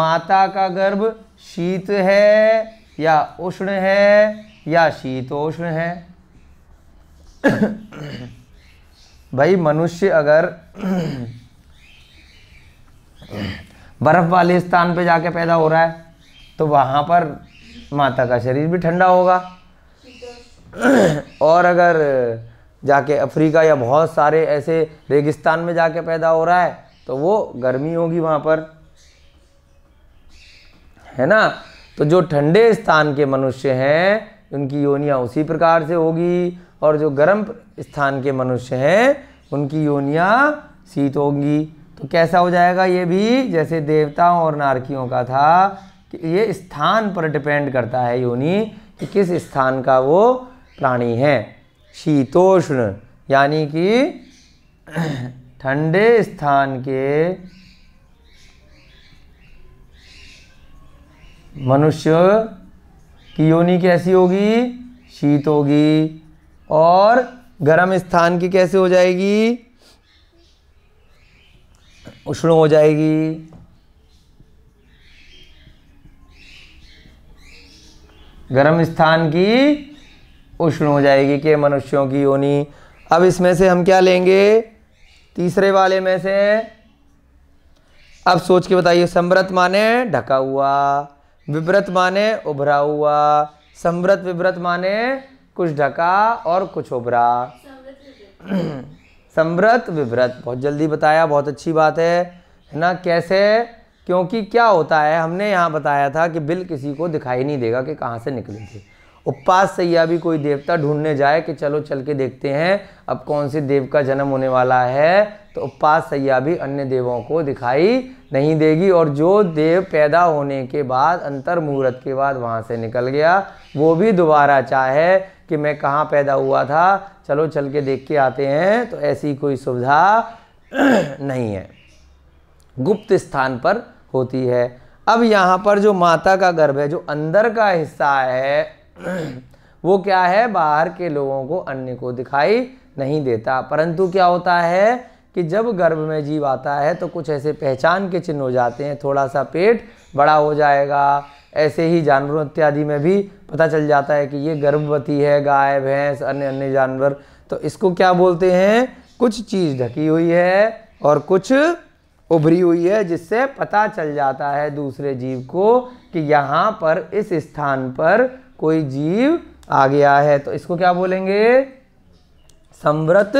माता का गर्भ शीत है या उष्ण है या शीतोष्ण है भाई मनुष्य अगर बर्फ़ वाले स्थान पे जाके पैदा हो रहा है तो वहाँ पर माता का शरीर भी ठंडा होगा और अगर जाके अफ्रीका या बहुत सारे ऐसे रेगिस्तान में जाके पैदा हो रहा है तो वो गर्मी होगी वहाँ पर है ना तो जो ठंडे स्थान के मनुष्य हैं उनकी योनियाँ उसी प्रकार से होगी और जो गर्म स्थान के मनुष्य हैं उनकी योनियाँ शीत होंगी तो कैसा हो जाएगा ये भी जैसे देवताओं और नारकियों का था कि ये स्थान पर डिपेंड करता है योनि कि किस स्थान का वो प्राणी है शीतोष्ण यानी कि ठंडे स्थान के मनुष्य की योनि कैसी होगी शीत होगी और गर्म स्थान की कैसे हो जाएगी उष्ण हो जाएगी गर्म स्थान की उष्ण हो जाएगी के मनुष्यों की योनि अब इसमें से हम क्या लेंगे तीसरे वाले में से अब सोच के बताइए समृत माने ढका हुआ विव्रत माने उभरा हुआ समृत विव्रत माने कुछ ढका और कुछ उभरा संव्रत विव्रत बहुत जल्दी बताया बहुत अच्छी बात है है ना कैसे क्योंकि क्या होता है हमने यहाँ बताया था कि बिल किसी को दिखाई नहीं देगा कि कहाँ से थे उपास से सैया भी कोई देवता ढूंढने जाए कि चलो चल के देखते हैं अब कौन से देव का जन्म होने वाला है तो उपवास सैया भी अन्य देवों को दिखाई नहीं देगी और जो देव पैदा होने के बाद मुहूर्त के बाद वहाँ से निकल गया वो भी दोबारा चाहे कि मैं कहाँ पैदा हुआ था चलो चल के देख के आते हैं तो ऐसी कोई सुविधा नहीं है गुप्त स्थान पर होती है अब यहाँ पर जो माता का गर्भ है जो अंदर का हिस्सा है वो क्या है बाहर के लोगों को अन्य को दिखाई नहीं देता परंतु क्या होता है कि जब गर्भ में जीव आता है तो कुछ ऐसे पहचान के चिन्ह हो जाते हैं थोड़ा सा पेट बड़ा हो जाएगा ऐसे ही जानवरों इत्यादि में भी पता चल जाता है कि ये गर्भवती है गाय भैंस अन्य अन्य जानवर तो इसको क्या बोलते हैं कुछ चीज़ ढकी हुई है और कुछ उभरी हुई है जिससे पता चल जाता है दूसरे जीव को कि यहाँ पर इस स्थान पर कोई जीव आ गया है तो इसको क्या बोलेंगे संव्रत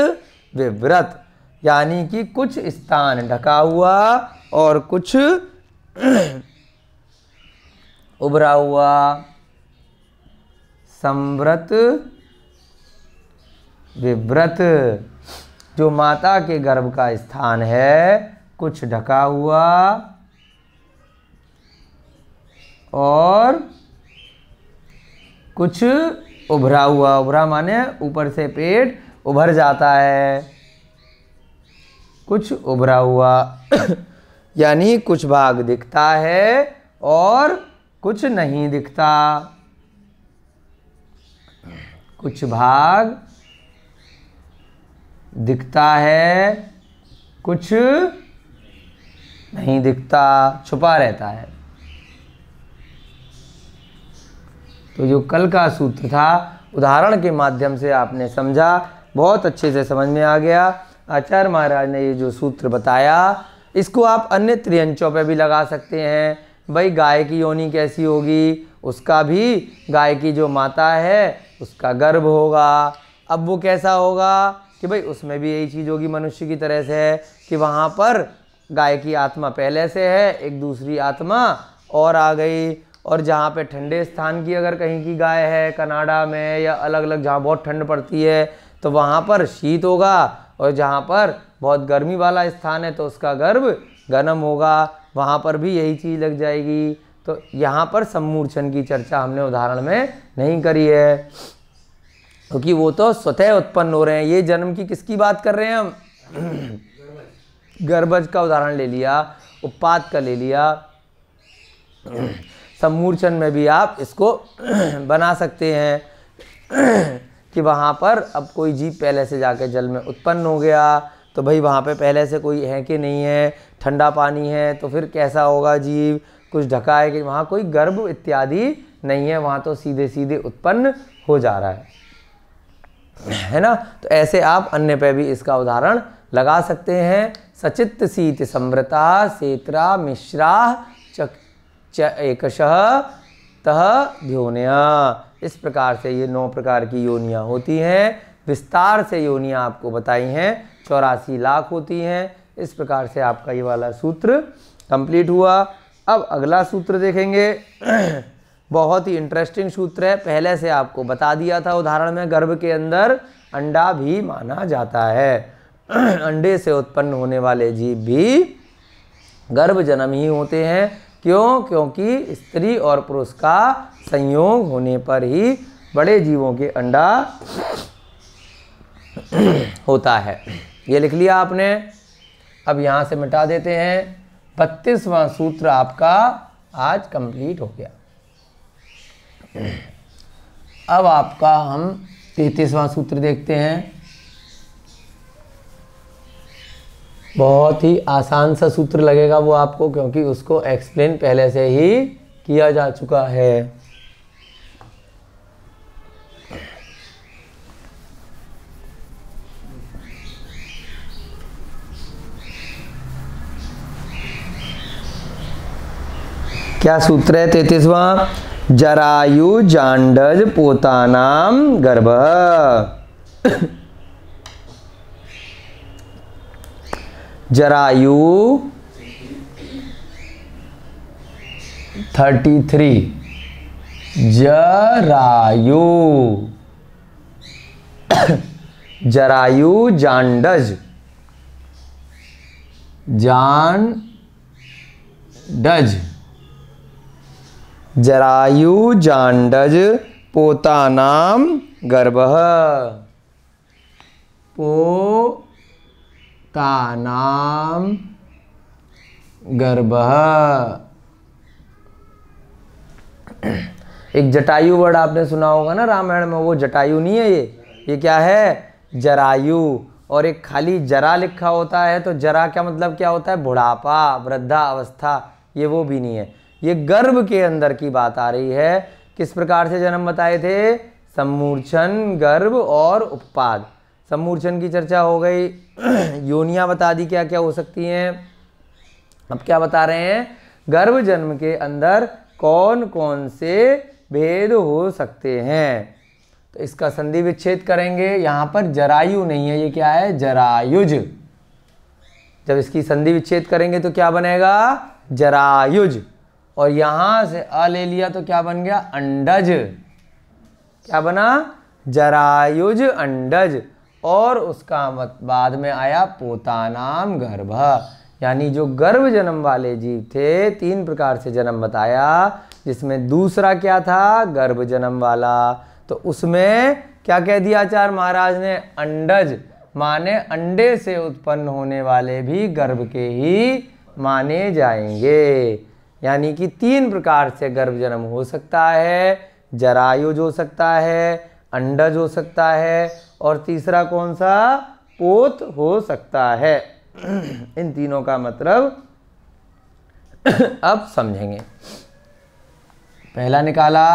विव्रत यानी कि कुछ स्थान ढका हुआ और कुछ उभरा हुआ संव्रत विव्रत जो माता के गर्भ का स्थान है कुछ ढका हुआ और कुछ उभरा हुआ उभरा माने ऊपर से पेट उभर जाता है कुछ उभरा हुआ यानी कुछ भाग दिखता है और कुछ नहीं दिखता कुछ भाग दिखता है कुछ नहीं दिखता छुपा रहता है तो जो कल का सूत्र था उदाहरण के माध्यम से आपने समझा बहुत अच्छे से समझ में आ गया आचार्य महाराज ने ये जो सूत्र बताया इसको आप अन्य त्रियंचों पर भी लगा सकते हैं भाई गाय की योनि कैसी होगी उसका भी गाय की जो माता है उसका गर्भ होगा अब वो कैसा होगा कि भाई उसमें भी यही चीज़ होगी मनुष्य की तरह से कि वहाँ पर गाय की आत्मा पहले से है एक दूसरी आत्मा और आ गई और जहाँ पे ठंडे स्थान की अगर कहीं की गाय है कनाडा में या अलग अलग जहाँ बहुत ठंड पड़ती है तो वहाँ पर शीत होगा और जहाँ पर बहुत गर्मी वाला स्थान है तो उसका गर्भ गर्म होगा वहाँ पर भी यही चीज़ लग जाएगी तो यहाँ पर सम्मूर्छन की चर्चा हमने उदाहरण में नहीं करी है क्योंकि तो वो तो स्वतः उत्पन्न हो रहे हैं ये जन्म की किसकी बात कर रहे हैं हम गर्भज का उदाहरण ले लिया उपात का ले लिया सम्मूर्छन में भी आप इसको बना सकते हैं कि वहाँ पर अब कोई जीव पहले से जाके जल में उत्पन्न हो गया तो भाई वहाँ पे पहले से कोई है कि नहीं है ठंडा पानी है तो फिर कैसा होगा जीव कुछ ढका है कि वहाँ कोई गर्भ इत्यादि नहीं है वहाँ तो सीधे सीधे उत्पन्न हो जा रहा है है ना तो ऐसे आप अन्य पे भी इसका उदाहरण लगा सकते हैं सचित सीत समृता सेतरा मिश्रा चक च एकश तह ध्योनिया इस प्रकार से ये नौ प्रकार की योनियाँ होती हैं विस्तार से योनियाँ आपको बताई हैं चौरासी लाख होती हैं इस प्रकार से आपका ये वाला सूत्र कंप्लीट हुआ अब अगला सूत्र देखेंगे बहुत ही इंटरेस्टिंग सूत्र है पहले से आपको बता दिया था उदाहरण में गर्भ के अंदर अंडा भी माना जाता है अंडे से उत्पन्न होने वाले जीव भी गर्भ जन्म ही होते हैं क्यों क्योंकि स्त्री और पुरुष का संयोग होने पर ही बड़े जीवों के अंडा होता है ये लिख लिया आपने अब यहाँ से मिटा देते हैं बत्तीसवां सूत्र आपका आज कंप्लीट हो गया अब आपका हम तैतीसवां सूत्र देखते हैं बहुत ही आसान सा सूत्र लगेगा वो आपको क्योंकि उसको एक्सप्लेन पहले से ही किया जा चुका है क्या सूत्र है तैतीसवा जरायु जांडज पोता नाम गर्भ जरायु थर्टी थ्री जरायु जरायु जांडज जान डज जरायु जांडज नाम गर्भ नाम गर्भ एक जटायु वर्ड आपने सुना होगा ना रामायण में वो जटायु नहीं है ये ये क्या है जरायु और एक खाली जरा लिखा होता है तो जरा का मतलब क्या होता है बुढ़ापा वृद्धा अवस्था ये वो भी नहीं है ये गर्भ के अंदर की बात आ रही है किस प्रकार से जन्म बताए थे सम्मूर्छन गर्भ और उपपाद सम्मूर्छन की चर्चा हो गई योनिया बता दी क्या क्या हो सकती हैं अब क्या बता रहे हैं गर्भ जन्म के अंदर कौन कौन से भेद हो सकते हैं तो इसका संधि विच्छेद करेंगे यहां पर जरायु नहीं है ये क्या है जरायुज जब इसकी संधि विच्छेद करेंगे तो क्या बनेगा जरायुज और यहाँ से अ ले लिया तो क्या बन गया अंडज क्या बना जरायुज अंडज और उसका मत बाद में आया पोता नाम गर्भ यानी जो गर्भ जन्म वाले जीव थे तीन प्रकार से जन्म बताया जिसमें दूसरा क्या था गर्भ जन्म वाला तो उसमें क्या कह दिया आचार्य महाराज ने अंडज माने अंडे से उत्पन्न होने वाले भी गर्भ के ही माने जाएंगे यानी कि तीन प्रकार से गर्भ जन्म हो सकता है जरायुज हो सकता है अंडज हो सकता है और तीसरा कौन सा पोत हो सकता है इन तीनों का मतलब अब समझेंगे पहला निकाला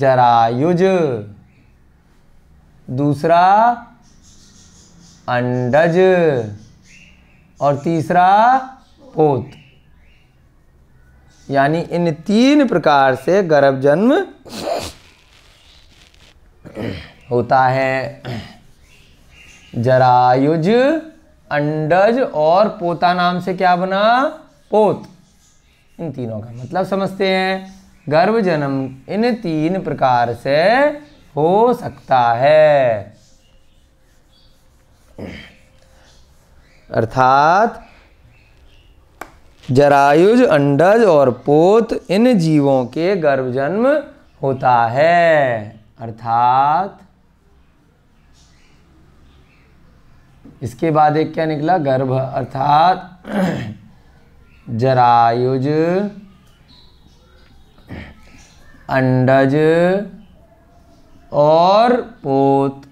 जरायुज दूसरा अंडज और तीसरा पोत यानी इन तीन प्रकार से गर्भ जन्म होता है जरायुज अंडज और पोता नाम से क्या बना पोत इन तीनों का मतलब समझते हैं गर्भ जन्म इन तीन प्रकार से हो सकता है अर्थात जरायुज अंडज और पोत इन जीवों के गर्भ जन्म होता है अर्थात इसके बाद एक क्या निकला गर्भ अर्थात जरायुज अंडज और पोत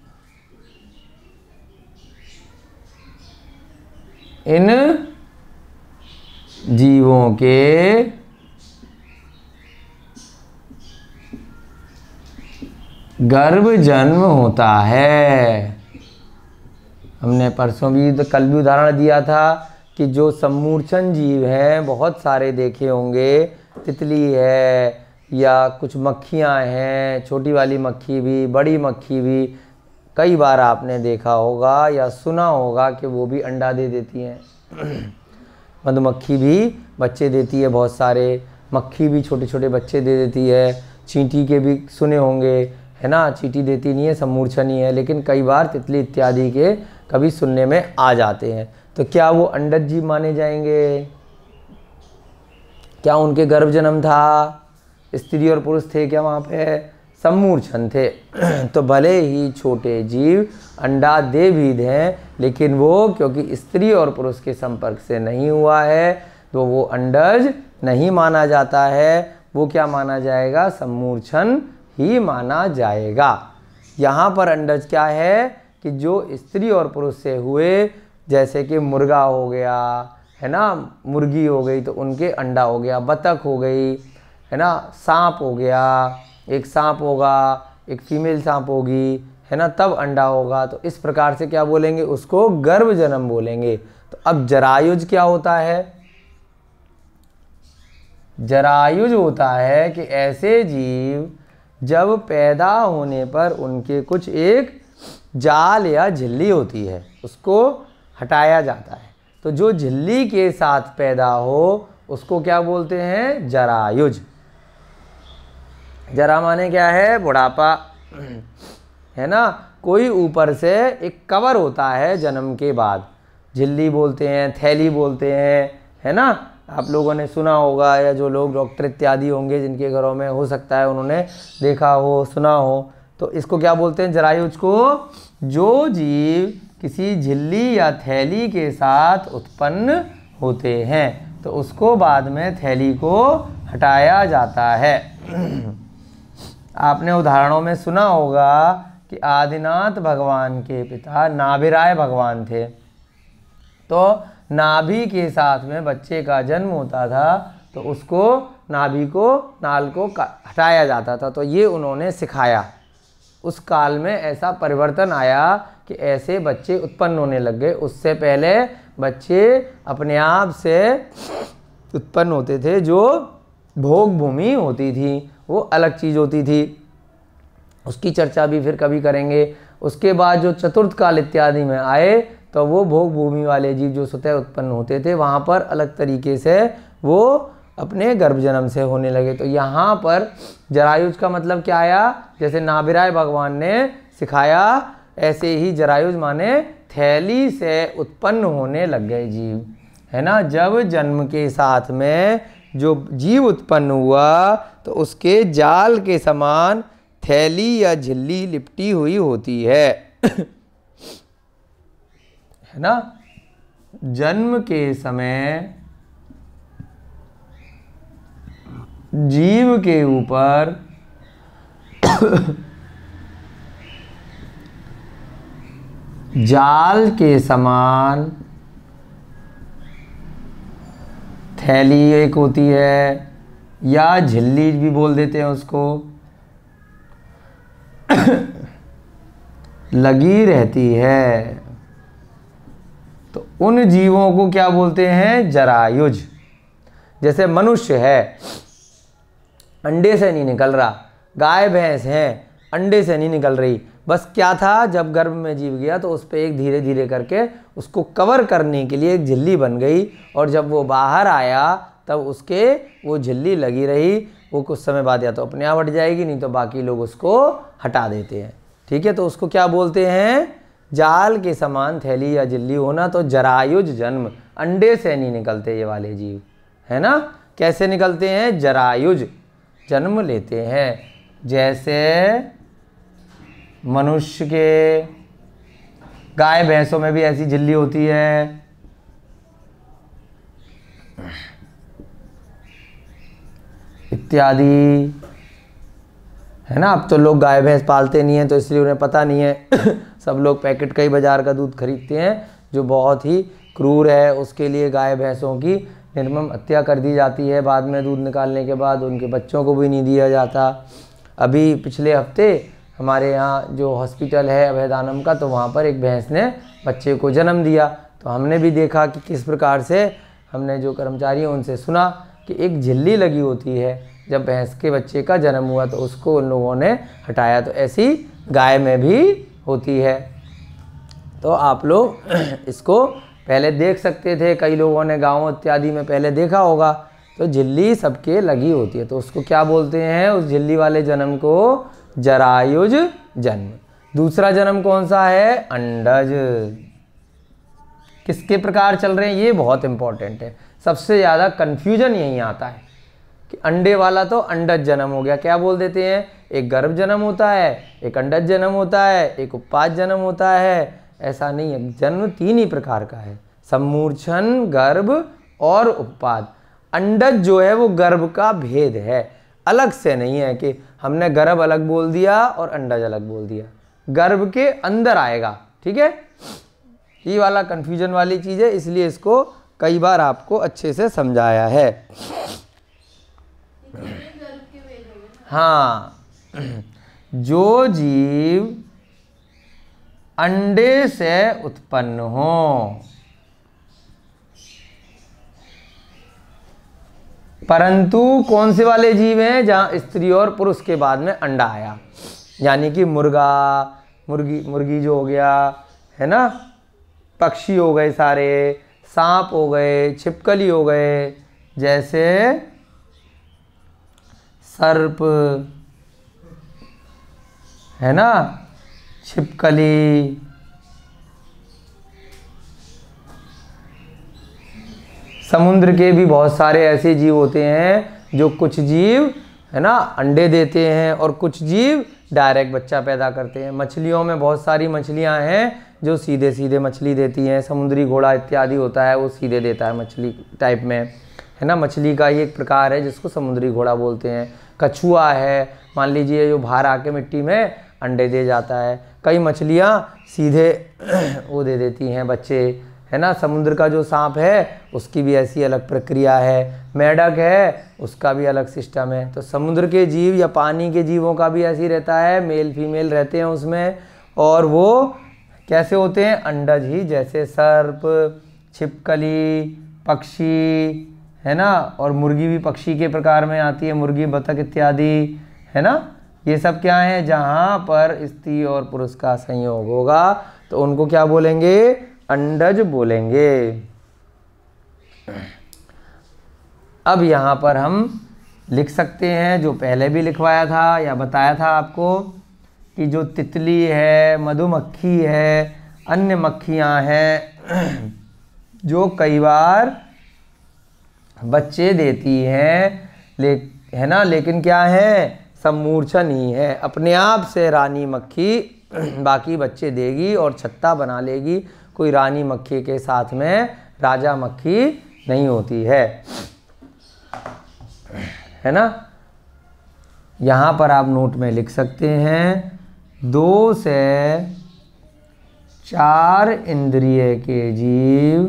इन जीवों के गर्भ जन्म होता है हमने परसों भी तो कल भी उदाहरण दिया था कि जो सम्मूर्छन जीव हैं बहुत सारे देखे होंगे तितली है या कुछ मक्खियाँ हैं छोटी वाली मक्खी भी बड़ी मक्खी भी कई बार आपने देखा होगा या सुना होगा कि वो भी अंडा दे देती हैं मधुमक्खी भी बच्चे देती है बहुत सारे मक्खी भी छोटे छोटे बच्चे दे देती है चींटी के भी सुने होंगे है ना चींटी देती नहीं है नहीं है लेकिन कई बार तितली इत्यादि के कभी सुनने में आ जाते हैं तो क्या वो अंडज जीव माने जाएंगे क्या उनके गर्भ जन्म था स्त्री और पुरुष थे क्या वहाँ पे सम्मूर्छन थे तो भले ही छोटे जीव अंडा दे भी दें लेकिन वो क्योंकि स्त्री और पुरुष के संपर्क से नहीं हुआ है तो वो अंडज नहीं माना जाता है वो क्या माना जाएगा सम्मूर्छन ही माना जाएगा यहाँ पर अंडज क्या है कि जो स्त्री और पुरुष से हुए जैसे कि मुर्गा हो गया है ना मुर्गी हो गई तो उनके अंडा हो गया बतख हो गई है ना सांप हो गया एक सांप होगा एक फीमेल सांप होगी है ना तब अंडा होगा तो इस प्रकार से क्या बोलेंगे उसको गर्भ जन्म बोलेंगे तो अब जरायुज क्या होता है जरायुज होता है कि ऐसे जीव जब पैदा होने पर उनके कुछ एक जाल या झिल्ली होती है उसको हटाया जाता है तो जो झिल्ली के साथ पैदा हो उसको क्या बोलते हैं जरायुज जरा माने क्या है बुढ़ापा है ना कोई ऊपर से एक कवर होता है जन्म के बाद झिल्ली बोलते हैं थैली बोलते हैं है ना आप लोगों ने सुना होगा या जो लोग डॉक्टर इत्यादि होंगे जिनके घरों में हो सकता है उन्होंने देखा हो सुना हो तो इसको क्या बोलते हैं जरायुज को जो जीव किसी झिल्ली या थैली के साथ उत्पन्न होते हैं तो उसको बाद में थैली को हटाया जाता है आपने उदाहरणों में सुना होगा कि आदिनाथ भगवान के पिता नाभिराय भगवान थे तो नाभि के साथ में बच्चे का जन्म होता था तो उसको नाभि को नाल को हटाया जाता था तो ये उन्होंने सिखाया उस काल में ऐसा परिवर्तन आया कि ऐसे बच्चे उत्पन्न होने लग गए उससे पहले बच्चे अपने आप से उत्पन्न होते थे जो भोग भूमि होती थी वो अलग चीज़ होती थी उसकी चर्चा भी फिर कभी करेंगे उसके बाद जो चतुर्थ काल इत्यादि में आए तो वो भोग भूमि वाले जीव जो स्वतः उत्पन्न होते थे वहाँ पर अलग तरीके से वो अपने गर्भ जन्म से होने लगे तो यहाँ पर जरायुज का मतलब क्या आया जैसे नाभिराय भगवान ने सिखाया ऐसे ही जरायुज माने थैली से उत्पन्न होने लग गए जीव है ना जब जन्म के साथ में जो जीव उत्पन्न हुआ तो उसके जाल के समान थैली या झिल्ली लिपटी हुई होती है है ना जन्म के समय जीव के ऊपर जाल के समान थैली एक होती है या झिल्ली भी बोल देते हैं उसको लगी रहती है तो उन जीवों को क्या बोलते हैं जरायुज जैसे मनुष्य है अंडे से नहीं निकल रहा गाय भैंस है अंडे से नहीं निकल रही बस क्या था जब गर्भ में जीव गया तो उस पर एक धीरे धीरे करके उसको कवर करने के लिए एक झिल्ली बन गई और जब वो बाहर आया तब उसके वो झिल्ली लगी रही वो कुछ समय बाद या तो अपने आप हट जाएगी नहीं तो बाकी लोग उसको हटा देते हैं ठीक है तो उसको क्या बोलते हैं जाल के समान थैली या झिल्ली होना तो जरायुज जन्म अंडे से नहीं निकलते ये वाले जीव है ना कैसे निकलते हैं जरायुज जन्म लेते हैं जैसे मनुष्य के गाय भैंसों में भी ऐसी झिल्ली होती है इत्यादि है ना अब तो लोग गाय भैंस पालते नहीं हैं तो इसलिए उन्हें पता नहीं है सब लोग पैकेट का ही बाज़ार का दूध खरीदते हैं जो बहुत ही क्रूर है उसके लिए गाय भैंसों की निर्मम हत्या कर दी जाती है बाद में दूध निकालने के बाद उनके बच्चों को भी नहीं दिया जाता अभी पिछले हफ्ते हमारे यहाँ जो हॉस्पिटल है अभयदानम का तो वहाँ पर एक भैंस ने बच्चे को जन्म दिया तो हमने भी देखा कि किस प्रकार से हमने जो कर्मचारी हैं उनसे सुना कि एक झिल्ली लगी होती है जब भैंस के बच्चे का जन्म हुआ तो उसको उन लोगों ने हटाया तो ऐसी गाय में भी होती है तो आप लोग इसको पहले देख सकते थे कई लोगों ने गाँव इत्यादि में पहले देखा होगा तो झिल्ली सबके लगी होती है तो उसको क्या बोलते हैं उस झिल्ली वाले जन्म को जरायुज जन्म दूसरा जन्म कौन सा है अंडज किसके प्रकार चल रहे हैं ये बहुत इंपॉर्टेंट है सबसे ज़्यादा कन्फ्यूजन यहीं आता है कि अंडे वाला तो अंडज जन्म हो गया क्या बोल देते हैं एक गर्भ जन्म होता है एक अंडज जन्म होता है एक उपाज जन्म होता है ऐसा नहीं है जन्म तीन ही प्रकार का है सम्मूर्छन गर्भ और उपाद अंडज जो है वो गर्भ का भेद है अलग से नहीं है कि हमने गर्भ अलग बोल दिया और अंडज अलग बोल दिया गर्भ के अंदर आएगा ठीक है ये वाला कन्फ्यूजन वाली चीज़ है इसलिए इसको कई बार आपको अच्छे से समझाया है हाँ जो जीव अंडे से उत्पन्न हों परंतु कौन से वाले जीव हैं जहाँ स्त्री और पुरुष के बाद में अंडा आया यानी कि मुर्गा मुर्गी मुर्गी जो हो गया है ना पक्षी हो गए सारे सांप हो गए छिपकली हो गए जैसे सर्प है ना छिपकली समुद्र के भी बहुत सारे ऐसे जीव होते हैं जो कुछ जीव है ना अंडे देते हैं और कुछ जीव डायरेक्ट बच्चा पैदा करते हैं मछलियों में बहुत सारी मछलियां हैं जो सीधे सीधे मछली देती हैं समुद्री घोड़ा इत्यादि होता है वो सीधे देता है मछली टाइप में है ना मछली का ही एक प्रकार है जिसको समुद्री घोड़ा बोलते हैं कछुआ है मान लीजिए जो बाहर आके मिट्टी में अंडे दे जाता है कई मछलियाँ सीधे वो दे देती हैं बच्चे है ना समुद्र का जो सांप है उसकी भी ऐसी अलग प्रक्रिया है मेढक है उसका भी अलग सिस्टम है तो समुद्र के जीव या पानी के जीवों का भी ऐसी रहता है मेल फीमेल रहते हैं उसमें और वो कैसे होते हैं अंडज ही जैसे सर्प छिपकली पक्षी है ना और मुर्गी भी पक्षी के प्रकार में आती है मुर्गी बतख इत्यादि है ना ये सब क्या है जहाँ पर स्त्री और पुरुष का संयोग होगा तो उनको क्या बोलेंगे अंडज बोलेंगे अब यहाँ पर हम लिख सकते हैं जो पहले भी लिखवाया था या बताया था आपको कि जो तितली है मधुमक्खी है अन्य मक्खियाँ हैं जो कई बार बच्चे देती हैं ले है ना लेकिन क्या है सम्मूर्छन ही है अपने आप से रानी मक्खी बाकी बच्चे देगी और छत्ता बना लेगी कोई रानी मक्खी के साथ में राजा मक्खी नहीं होती है है ना यहां पर आप नोट में लिख सकते हैं दो से चार इंद्रिय के जीव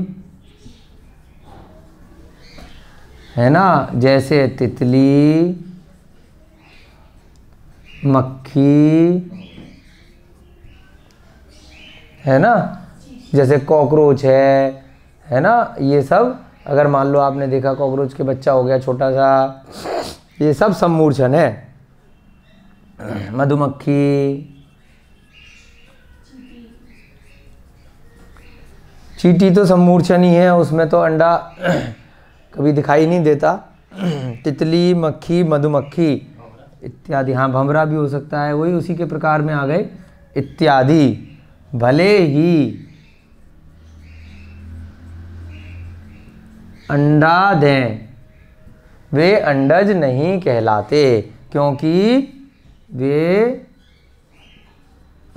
है ना जैसे तितली मक्खी है ना जैसे कॉकरोच है है ना ये सब अगर मान लो आपने देखा कॉकरोच के बच्चा हो गया छोटा सा ये सब सम्मूर्छन है मधुमक्खी चीटी तो सम्मूर्छन ही है उसमें तो अंडा कभी दिखाई नहीं देता तितली मक्खी मधुमक्खी इत्यादि हाँ भमरा भी हो सकता है वही उसी के प्रकार में आ गए इत्यादि भले ही अंडा दें वे अंडज नहीं कहलाते क्योंकि वे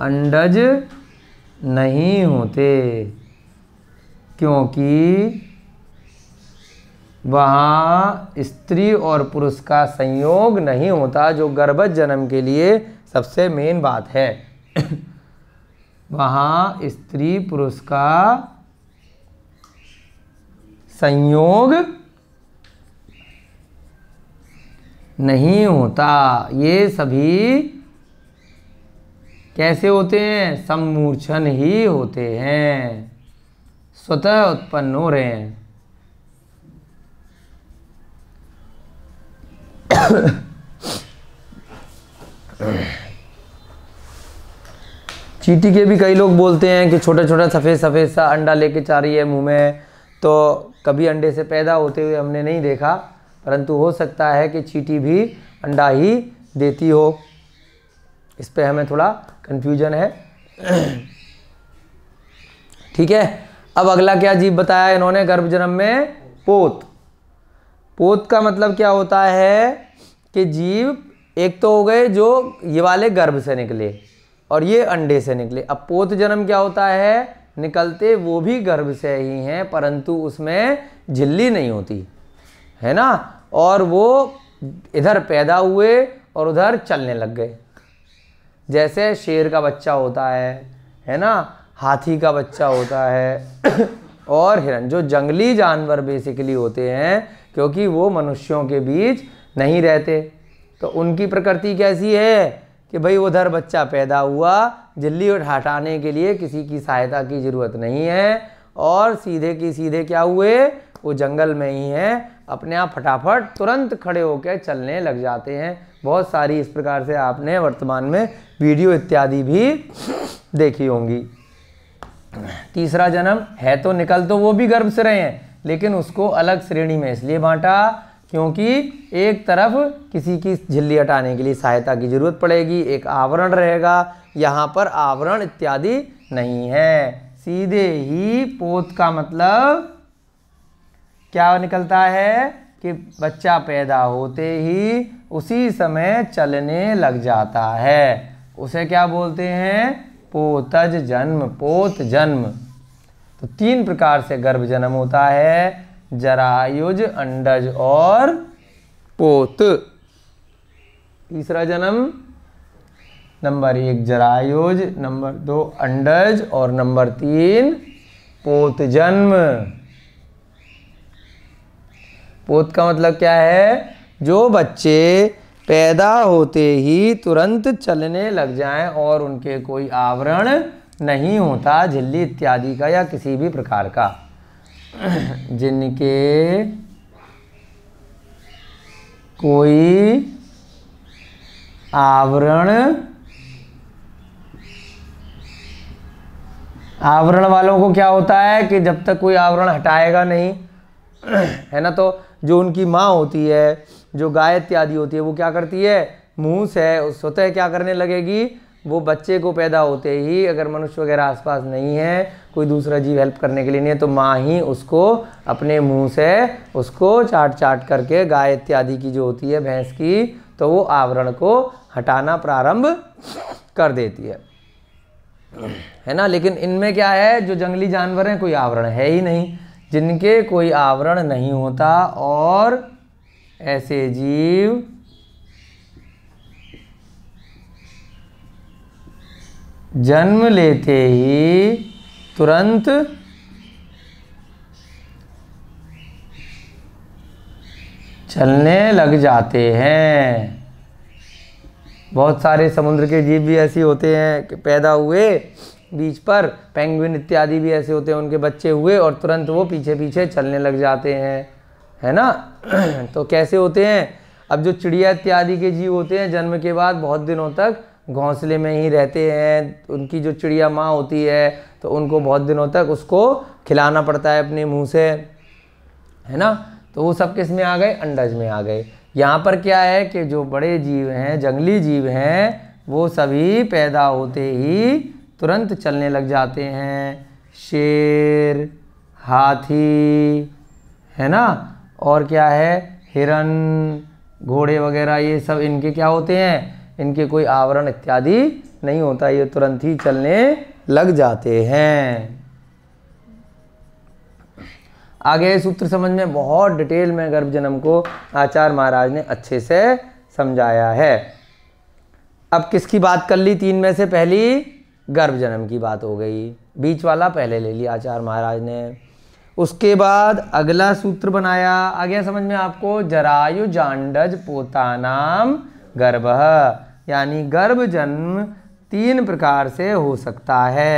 अंडज नहीं होते क्योंकि वहाँ स्त्री और पुरुष का संयोग नहीं होता जो गर्भज जन्म के लिए सबसे मेन बात है वहाँ स्त्री पुरुष का संयोग नहीं होता ये सभी कैसे होते हैं सम्मूर्छन ही होते हैं स्वतः उत्पन्न हो रहे हैं चीटी के भी कई लोग बोलते हैं कि छोटा छोटा सफ़ेद सफ़ेद सा अंडा लेके जा रही है मुंह में तो कभी अंडे से पैदा होते हुए हमने नहीं देखा परंतु हो सकता है कि चीटी भी अंडा ही देती हो इस पर हमें थोड़ा कन्फ्यूजन है ठीक है अब अगला क्या जीव बताया इन्होंने गर्भ जन्म में पोत पोत का मतलब क्या होता है कि जीव एक तो हो गए जो ये वाले गर्भ से निकले और ये अंडे से निकले अब पोत जन्म क्या होता है निकलते वो भी गर्भ से ही हैं परंतु उसमें झिल्ली नहीं होती है ना और वो इधर पैदा हुए और उधर चलने लग गए जैसे शेर का बच्चा होता है है ना हाथी का बच्चा होता है और हिरण जो जंगली जानवर बेसिकली होते हैं क्योंकि वो मनुष्यों के बीच नहीं रहते तो उनकी प्रकृति कैसी है कि भाई उधर बच्चा पैदा हुआ जल्दी उठ हटाने के लिए किसी की सहायता की ज़रूरत नहीं है और सीधे की सीधे क्या हुए वो जंगल में ही हैं अपने आप फटाफट तुरंत खड़े होकर चलने लग जाते हैं बहुत सारी इस प्रकार से आपने वर्तमान में वीडियो इत्यादि भी देखी होंगी तीसरा जन्म है तो निकल तो वो भी गर्भ से रहे हैं लेकिन उसको अलग श्रेणी में इसलिए बांटा क्योंकि एक तरफ किसी की झिल्ली हटाने के लिए सहायता की जरूरत पड़ेगी एक आवरण रहेगा यहाँ पर आवरण इत्यादि नहीं है सीधे ही पोत का मतलब क्या निकलता है कि बच्चा पैदा होते ही उसी समय चलने लग जाता है उसे क्या बोलते हैं पोतज जन्म पोत जन्म तो तीन प्रकार से गर्भ जन्म होता है जरायुज अंडज और पोत तीसरा जन्म नंबर एक जरायुज नंबर दो अंडज और नंबर तीन पोत जन्म पोत का मतलब क्या है जो बच्चे पैदा होते ही तुरंत चलने लग जाएं और उनके कोई आवरण नहीं होता झिल्ली इत्यादि का या किसी भी प्रकार का जिनके कोई आवरण आवरण वालों को क्या होता है कि जब तक कोई आवरण हटाएगा नहीं है ना तो जो उनकी माँ होती है जो गाय इत्यादि होती है वो क्या करती है मुँह है उस स्वतः क्या करने लगेगी वो बच्चे को पैदा होते ही अगर मनुष्य वगैरह आसपास नहीं है कोई दूसरा जीव हेल्प करने के लिए नहीं है तो माँ ही उसको अपने मुंह से उसको चाट चाट करके गाय इत्यादि की जो होती है भैंस की तो वो आवरण को हटाना प्रारंभ कर देती है है ना लेकिन इनमें क्या है जो जंगली जानवर हैं कोई आवरण है ही नहीं जिनके कोई आवरण नहीं होता और ऐसे जीव जन्म लेते ही तुरंत चलने लग जाते हैं बहुत सारे समुद्र के जीव भी ऐसे होते हैं कि पैदा हुए बीच पर पेंगुइन इत्यादि भी ऐसे होते हैं उनके बच्चे हुए और तुरंत वो पीछे पीछे चलने लग जाते हैं है ना तो कैसे होते हैं अब जो चिड़िया इत्यादि के जीव होते हैं जन्म के बाद बहुत दिनों तक घोंसले में ही रहते हैं उनकी जो चिड़िया माँ होती है तो उनको बहुत दिनों तक उसको खिलाना पड़ता है अपने मुँह से है ना तो वो सब किस में आ गए अंडज में आ गए यहाँ पर क्या है कि जो बड़े जीव हैं जंगली जीव हैं वो सभी पैदा होते ही तुरंत चलने लग जाते हैं शेर हाथी है ना और क्या है हिरन घोड़े वगैरह ये सब इनके क्या होते हैं इनके कोई आवरण इत्यादि नहीं होता ये तुरंत ही चलने लग जाते हैं आगे सूत्र समझ में बहुत डिटेल में गर्भ जन्म को आचार्य महाराज ने अच्छे से समझाया है अब किसकी बात कर ली तीन में से पहली गर्भ जन्म की बात हो गई बीच वाला पहले ले लिया आचार्य महाराज ने उसके बाद अगला सूत्र बनाया आ गया समझ में आपको जरायु जांडज पोता नाम गर्भ यानी गर्भ जन्म तीन प्रकार से हो सकता है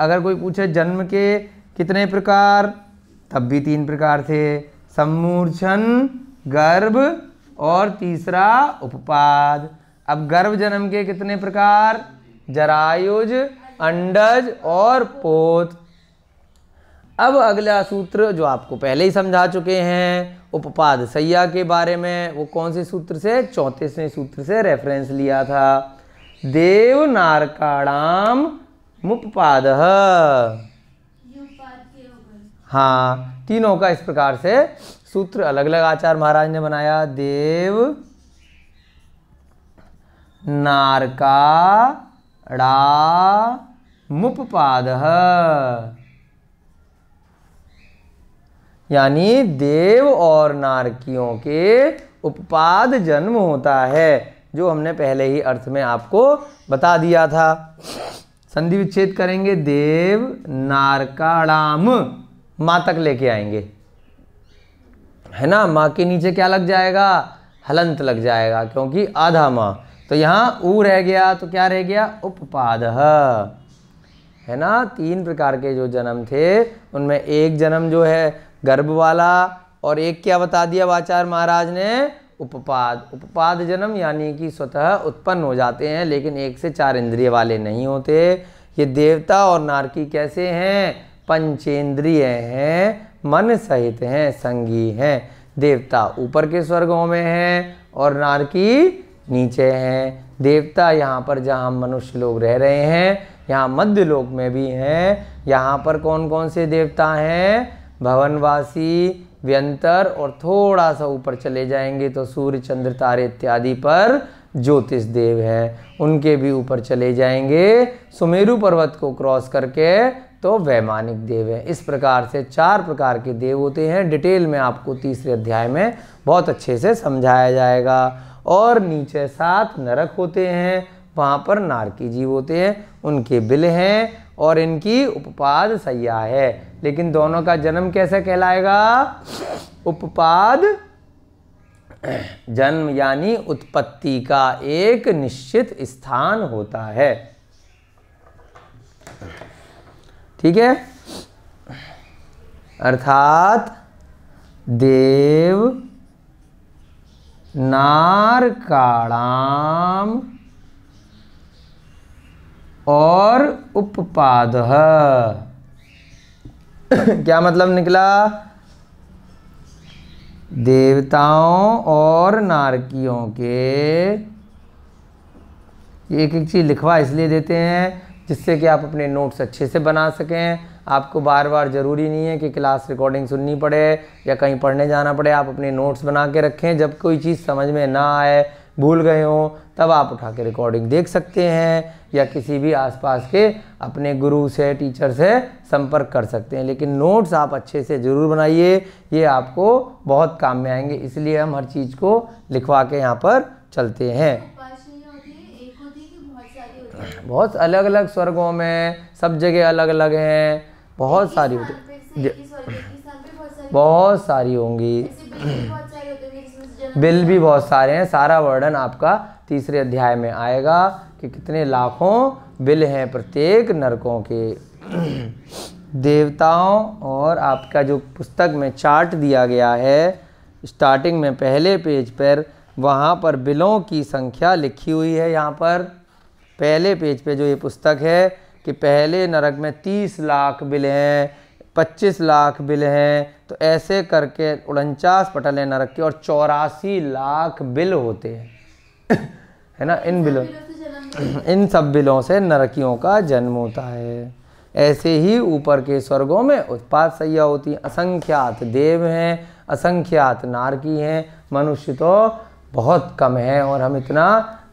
अगर कोई पूछे जन्म के कितने प्रकार तब भी तीन प्रकार से सम्मूर्छन गर्भ और तीसरा उपपाद अब गर्भ जन्म के कितने प्रकार जरायुज अंडज और पोत अब अगला सूत्र जो आपको पहले ही समझा चुके हैं उपपाद सैया के बारे में वो कौन से सूत्र से चौंतीसवें सूत्र से रेफरेंस लिया था देव नारकाणाम मुपाद हाँ तीनों का इस प्रकार से सूत्र अलग अलग आचार्य महाराज ने बनाया देव नारका ड़ा मुपपाद यानी देव और नारकियों के उपपाद जन्म होता है जो हमने पहले ही अर्थ में आपको बता दिया था संधि विच्छेद करेंगे देव नारकाणाम माँ तक लेके आएंगे है ना माँ के नीचे क्या लग जाएगा हलंत लग जाएगा क्योंकि आधा माँ तो यहाँ ऊ रह गया तो क्या रह गया उपपाद है ना तीन प्रकार के जो जन्म थे उनमें एक जन्म जो है गर्भ वाला और एक क्या बता दिया वाचार महाराज ने उपपाद उपपाद जन्म यानी कि स्वतः उत्पन्न हो जाते हैं लेकिन एक से चार इंद्रिय वाले नहीं होते ये देवता और नारकी कैसे हैं पंचेंद्रिय हैं मन सहित हैं संगी हैं देवता ऊपर के स्वर्गों में हैं और नारकी नीचे हैं देवता यहाँ पर जहाँ मनुष्य लोग रह रहे हैं यहाँ मध्य लोक में भी हैं यहाँ पर कौन कौन से देवता हैं भवनवासी व्यंतर और थोड़ा सा ऊपर चले जाएंगे तो सूर्य चंद्र तारे इत्यादि पर ज्योतिष देव है उनके भी ऊपर चले जाएंगे सुमेरु पर्वत को क्रॉस करके तो वैमानिक देव है इस प्रकार से चार प्रकार के देव होते हैं डिटेल में आपको तीसरे अध्याय में बहुत अच्छे से समझाया जाएगा और नीचे सात नरक होते हैं वहाँ पर नारकी जीव होते हैं उनके बिल हैं और इनकी उपपाद सैया है लेकिन दोनों का जन्म कैसे कहलाएगा उपपाद जन्म यानी उत्पत्ति का एक निश्चित स्थान होता है ठीक है अर्थात देव नारकाणाम और उपपाद क्या मतलब निकला देवताओं और नारकियों के ये एक एक चीज़ लिखवा इसलिए देते हैं जिससे कि आप अपने नोट्स अच्छे से बना सकें आपको बार बार ज़रूरी नहीं है कि क्लास रिकॉर्डिंग सुननी पड़े या कहीं पढ़ने जाना पड़े आप अपने नोट्स बना के रखें जब कोई चीज़ समझ में ना आए भूल गए हों तब आप उठा के रिकॉर्डिंग देख सकते हैं या किसी भी आसपास के अपने गुरु से टीचर से संपर्क कर सकते हैं लेकिन नोट्स आप अच्छे से ज़रूर बनाइए ये आपको बहुत काम में आएंगे इसलिए हम हर चीज़ को लिखवा के यहाँ पर चलते हैं बहुत अलग अलग स्वर्गों में सब जगह अलग अलग हैं बहुत सारी होती बहुत सारी होंगी बिल भी बहुत सारे हैं सारा वर्णन आपका तीसरे अध्याय में आएगा कि कितने लाखों बिल हैं प्रत्येक नरकों के देवताओं और आपका जो पुस्तक में चार्ट दिया गया है स्टार्टिंग में पहले पेज पर वहाँ पर बिलों की संख्या लिखी हुई है यहाँ पर पहले पेज पे जो ये पुस्तक है कि पहले नरक में तीस लाख बिल हैं पच्चीस लाख बिल हैं तो ऐसे करके उनचास पटल न रखे और चौरासी लाख बिल होते हैं है ना इन बिलों इन सब बिलों से नरकियों का जन्म होता है ऐसे ही ऊपर के स्वर्गों में उत्पाद सैया होती है असंख्यात देव हैं असंख्यात नारकी हैं मनुष्य तो बहुत कम है और हम इतना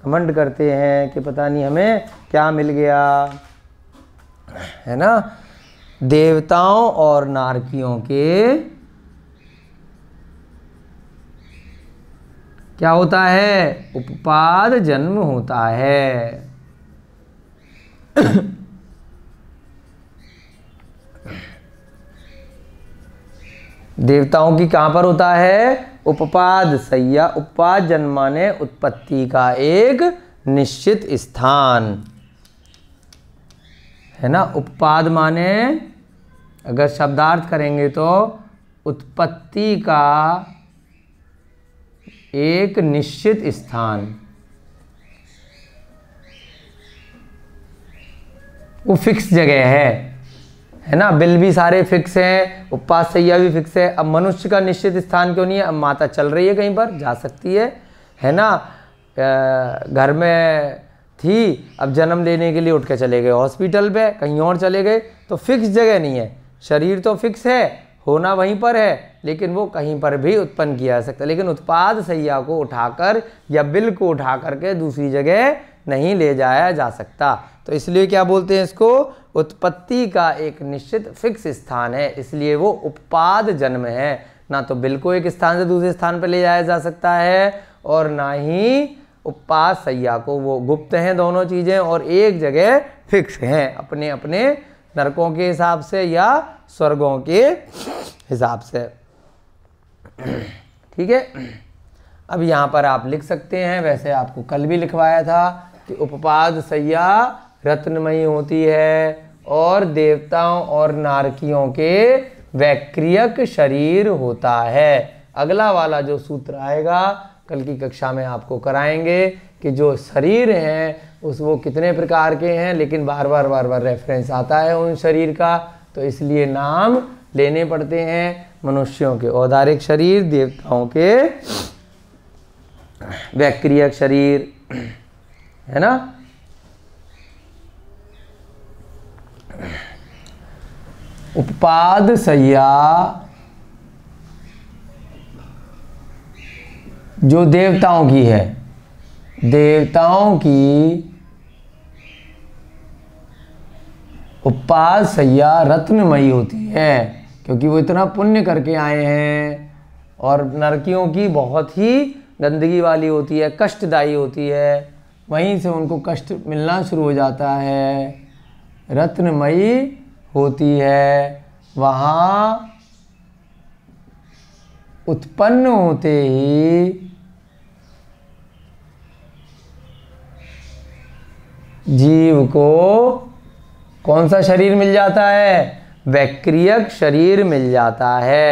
घमंड करते हैं कि पता नहीं हमें क्या मिल गया है ना देवताओं और नारकियों के क्या होता है उपपाद जन्म होता है देवताओं की कहां पर होता है उपपाद सैया उपपाद जन्माने उत्पत्ति का एक निश्चित स्थान है ना उपपाद माने अगर शब्दार्थ करेंगे तो उत्पत्ति का एक निश्चित स्थान वो फिक्स जगह है है ना बिल भी सारे फिक्स हैं उपास सैया भी फिक्स है अब मनुष्य का निश्चित स्थान क्यों नहीं है अब माता चल रही है कहीं पर जा सकती है है ना घर में थी अब जन्म लेने के लिए उठ के चले गए हॉस्पिटल पे कहीं और चले गए तो फिक्स जगह नहीं है शरीर तो फिक्स है होना वहीं पर है लेकिन वो कहीं पर भी उत्पन्न किया जा सकता है लेकिन उत्पाद सैया को उठाकर या बिल को उठा करके दूसरी जगह नहीं ले जाया जा सकता तो इसलिए क्या बोलते हैं इसको उत्पत्ति का एक निश्चित फिक्स स्थान है इसलिए वो उत्पाद जन्म है ना तो बिल को एक स्थान से दूसरे स्थान पर ले जाया जा सकता है और ना ही उत्पाद सैया को वो गुप्त हैं दोनों चीज़ें और एक जगह फिक्स हैं अपने अपने नरकों के हिसाब से या स्वर्गों के हिसाब से ठीक है अब यहाँ पर आप लिख सकते हैं वैसे आपको कल भी लिखवाया था कि उपपाद सैया रत्नमयी होती है और देवताओं और नारकियों के वैक्रियक शरीर होता है अगला वाला जो सूत्र आएगा कल की कक्षा में आपको कराएंगे कि जो शरीर हैं उस वो कितने प्रकार के हैं लेकिन बार बार बार बार रेफरेंस आता है उन शरीर का तो इसलिए नाम लेने पड़ते हैं मनुष्यों के औदारिक शरीर देवताओं के वैक्रियक शरीर है ना उपाद सैया जो देवताओं की है देवताओं की सैया रत्नमयी होती है क्योंकि वो इतना पुण्य करके आए हैं और नरकियों की बहुत ही गंदगी वाली होती है कष्टदायी होती है वहीं से उनको कष्ट मिलना शुरू हो जाता है रत्नमयी होती है वहाँ उत्पन्न होते ही जीव को कौन सा शरीर मिल जाता है वैक्रियक शरीर मिल जाता है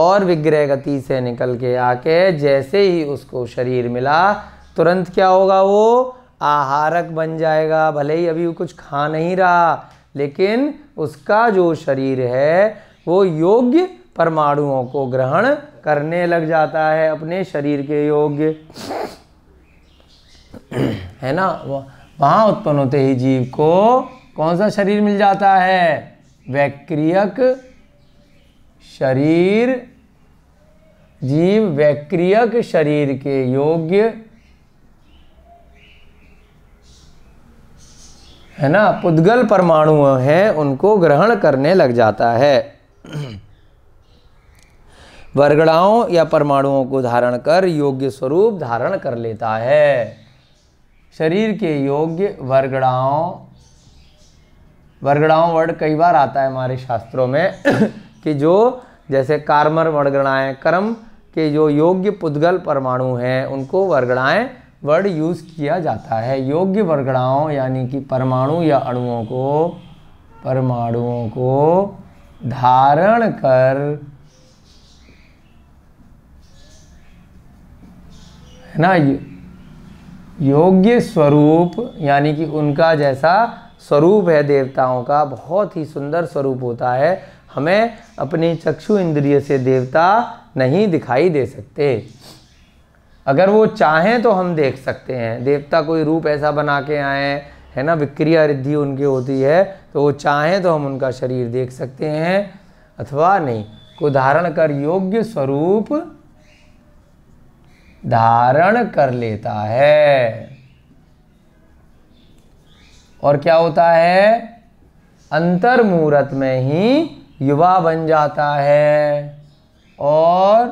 और विग्रह गति से निकल के आके जैसे ही उसको शरीर मिला तुरंत क्या होगा वो आहारक बन जाएगा भले ही अभी वो कुछ खा नहीं रहा लेकिन उसका जो शरीर है वो योग्य परमाणुओं को ग्रहण करने लग जाता है अपने शरीर के योग्य है ना वहाँ उत्पन्न होते ही जीव को कौन सा शरीर मिल जाता है वैक्रियक शरीर जीव वैक्रियक शरीर के योग्य है ना पुद्गल परमाणु हैं उनको ग्रहण करने लग जाता है वर्गड़ाओं या परमाणुओं को धारण कर योग्य स्वरूप धारण कर लेता है शरीर के योग्य वर्गड़ाओं वर्गणाओं वर्ड कई बार आता है हमारे शास्त्रों में कि जो जैसे कार्मर वर्गणाएँ कर्म के जो योग्य पुद्गल परमाणु हैं उनको वर्गणाएँ वर्ड यूज़ किया जाता है योग्य वर्गणाओं यानी कि परमाणु या अणुओं को परमाणुओं को धारण कर है ना योग्य स्वरूप यानी कि उनका जैसा स्वरूप है देवताओं का बहुत ही सुंदर स्वरूप होता है हमें अपने चक्षु इंद्रिय से देवता नहीं दिखाई दे सकते अगर वो चाहें तो हम देख सकते हैं देवता कोई रूप ऐसा बना के आए है ना विक्रिया रिद्धि उनकी होती है तो वो चाहें तो हम उनका शरीर देख सकते हैं अथवा नहीं को धारण कर योग्य स्वरूप धारण कर लेता है और क्या होता है अंतर मुहूर्त में ही युवा बन जाता है और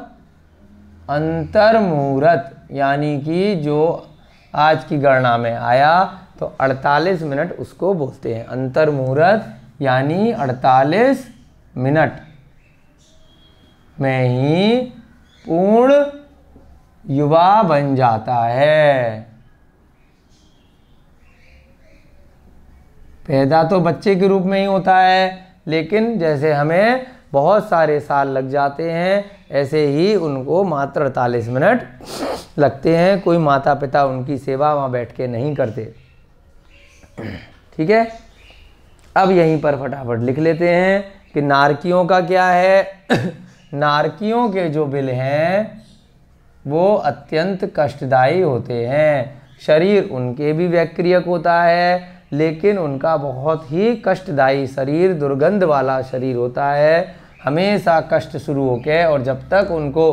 अंतर मुहूर्त यानी कि जो आज की गणना में आया तो 48 मिनट उसको बोलते हैं अंतर मुहूर्त यानी 48 मिनट में ही पूर्ण युवा बन जाता है पैदा तो बच्चे के रूप में ही होता है लेकिन जैसे हमें बहुत सारे साल लग जाते हैं ऐसे ही उनको मात्र अड़तालीस मिनट लगते हैं कोई माता पिता उनकी सेवा वहाँ बैठ के नहीं करते ठीक है अब यहीं पर फटाफट लिख लेते हैं कि नारकियों का क्या है नारकियों के जो बिल हैं वो अत्यंत कष्टदायी होते हैं शरीर उनके भी व्यक्रियक होता है लेकिन उनका बहुत ही कष्टदायी शरीर दुर्गंध वाला शरीर होता है हमेशा कष्ट शुरू हो के और जब तक उनको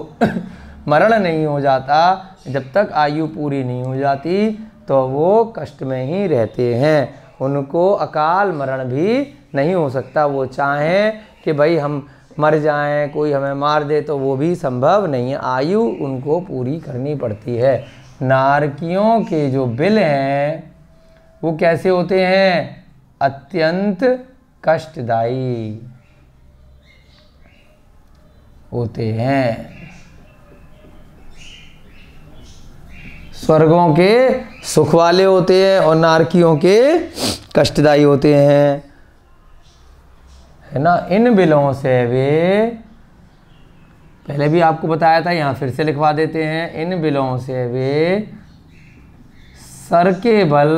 मरण नहीं हो जाता जब तक आयु पूरी नहीं हो जाती तो वो कष्ट में ही रहते हैं उनको अकाल मरण भी नहीं हो सकता वो चाहें कि भाई हम मर जाएं कोई हमें मार दे तो वो भी संभव नहीं है आयु उनको पूरी करनी पड़ती है नारकियों के जो बिल हैं वो कैसे होते हैं अत्यंत कष्टदायी होते हैं स्वर्गों के सुख वाले होते हैं और नारकियों के कष्टदायी होते हैं है ना इन बिलों से वे पहले भी आपको बताया था यहाँ फिर से लिखवा देते हैं इन बिलों से वे सर के बल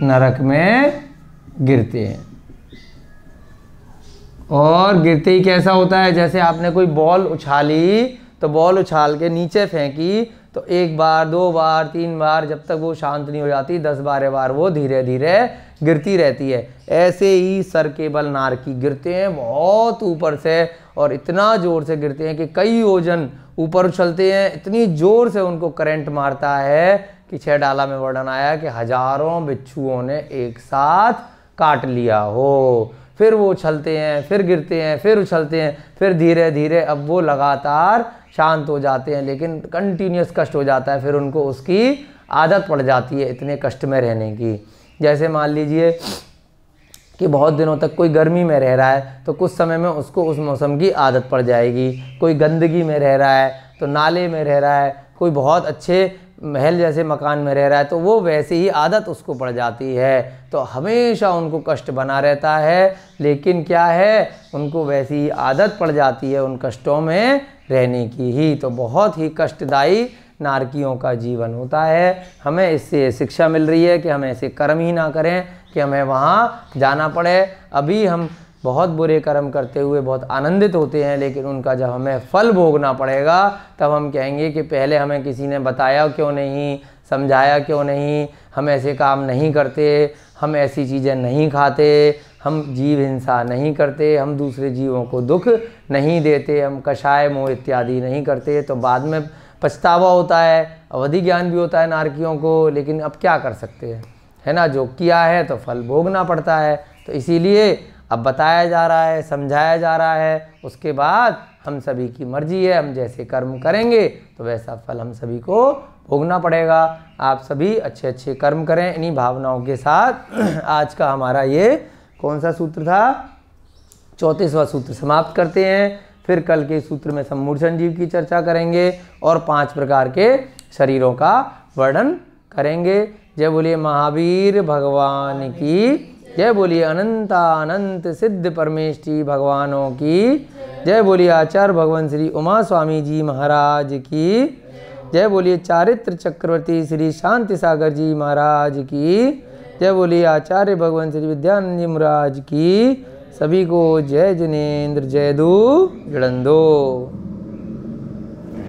नरक में गिरते हैं और गिरते ही कैसा होता है जैसे आपने कोई बॉल उछाली तो बॉल उछाल के नीचे फेंकी तो एक बार दो बार तीन बार जब तक वो शांत नहीं हो जाती दस बारह बार वो धीरे धीरे गिरती रहती है ऐसे ही सर के बल नार की गिरते हैं बहुत ऊपर से और इतना ज़ोर से गिरते हैं कि कई ओजन ऊपर उछलते हैं इतनी ज़ोर से उनको करंट मारता है कि छह डाला में वर्णन आया कि हजारों बिच्छुओं ने एक साथ काट लिया हो फिर वो उछलते हैं फिर गिरते हैं फिर उछलते हैं फिर धीरे धीरे अब वो लगातार शांत हो जाते हैं लेकिन कंटिन्यूस कष्ट हो जाता है फिर उनको उसकी आदत पड़ जाती है इतने कष्ट में रहने की जैसे मान लीजिए कि बहुत दिनों तक कोई गर्मी में रह रहा है तो कुछ समय में उसको उस मौसम की आदत पड़ जाएगी कोई गंदगी में रह रहा है तो नाले में रह रहा है कोई बहुत अच्छे महल जैसे मकान में रह रहा है तो वो वैसे ही आदत उसको पड़ जाती है तो हमेशा उनको कष्ट बना रहता है लेकिन क्या है उनको वैसी ही आदत पड़ जाती है उन कष्टों में रहने की ही तो बहुत ही कष्टदायी नारकियों का जीवन होता है हमें इससे शिक्षा मिल रही है कि हम ऐसे कर्म ही ना करें कि हमें वहाँ जाना पड़े अभी हम बहुत बुरे कर्म करते हुए बहुत आनंदित होते हैं लेकिन उनका जब हमें फल भोगना पड़ेगा तब हम कहेंगे कि पहले हमें किसी ने बताया क्यों नहीं समझाया क्यों नहीं हम ऐसे काम नहीं करते हम ऐसी चीज़ें नहीं खाते हम जीव हिंसा नहीं करते हम दूसरे जीवों को दुख नहीं देते हम कषाय मोह इत्यादि नहीं करते तो बाद में पछतावा होता है अवधि ज्ञान भी होता है नारकियों को लेकिन अब क्या कर सकते हैं है ना जो किया है तो फल भोगना पड़ता है तो इसीलिए अब बताया जा रहा है समझाया जा रहा है उसके बाद हम सभी की मर्जी है हम जैसे कर्म करेंगे तो वैसा फल हम सभी को भोगना पड़ेगा आप सभी अच्छे अच्छे कर्म करें इन्हीं भावनाओं के साथ आज का हमारा ये कौन सा सूत्र था चौंतीसवा सूत्र समाप्त करते हैं फिर कल के सूत्र में सम्मूर्छण जीव की चर्चा करेंगे और पांच प्रकार के शरीरों का वर्णन करेंगे जय बोलिए महावीर भगवान की जय बोलिए अनंता अनंत सिद्ध परमेश भगवानों की जय बोलिए आचार्य भगवान श्री उमा स्वामी जी महाराज की जय बोलिए चारित्र चक्रवर्ती श्री शांति सागर जी महाराज की जय बोलिए आचार्य भगवान श्री विद्यानंद जी महाराज की सभी को जय जिनेन्द्र जय दू जड़ंदो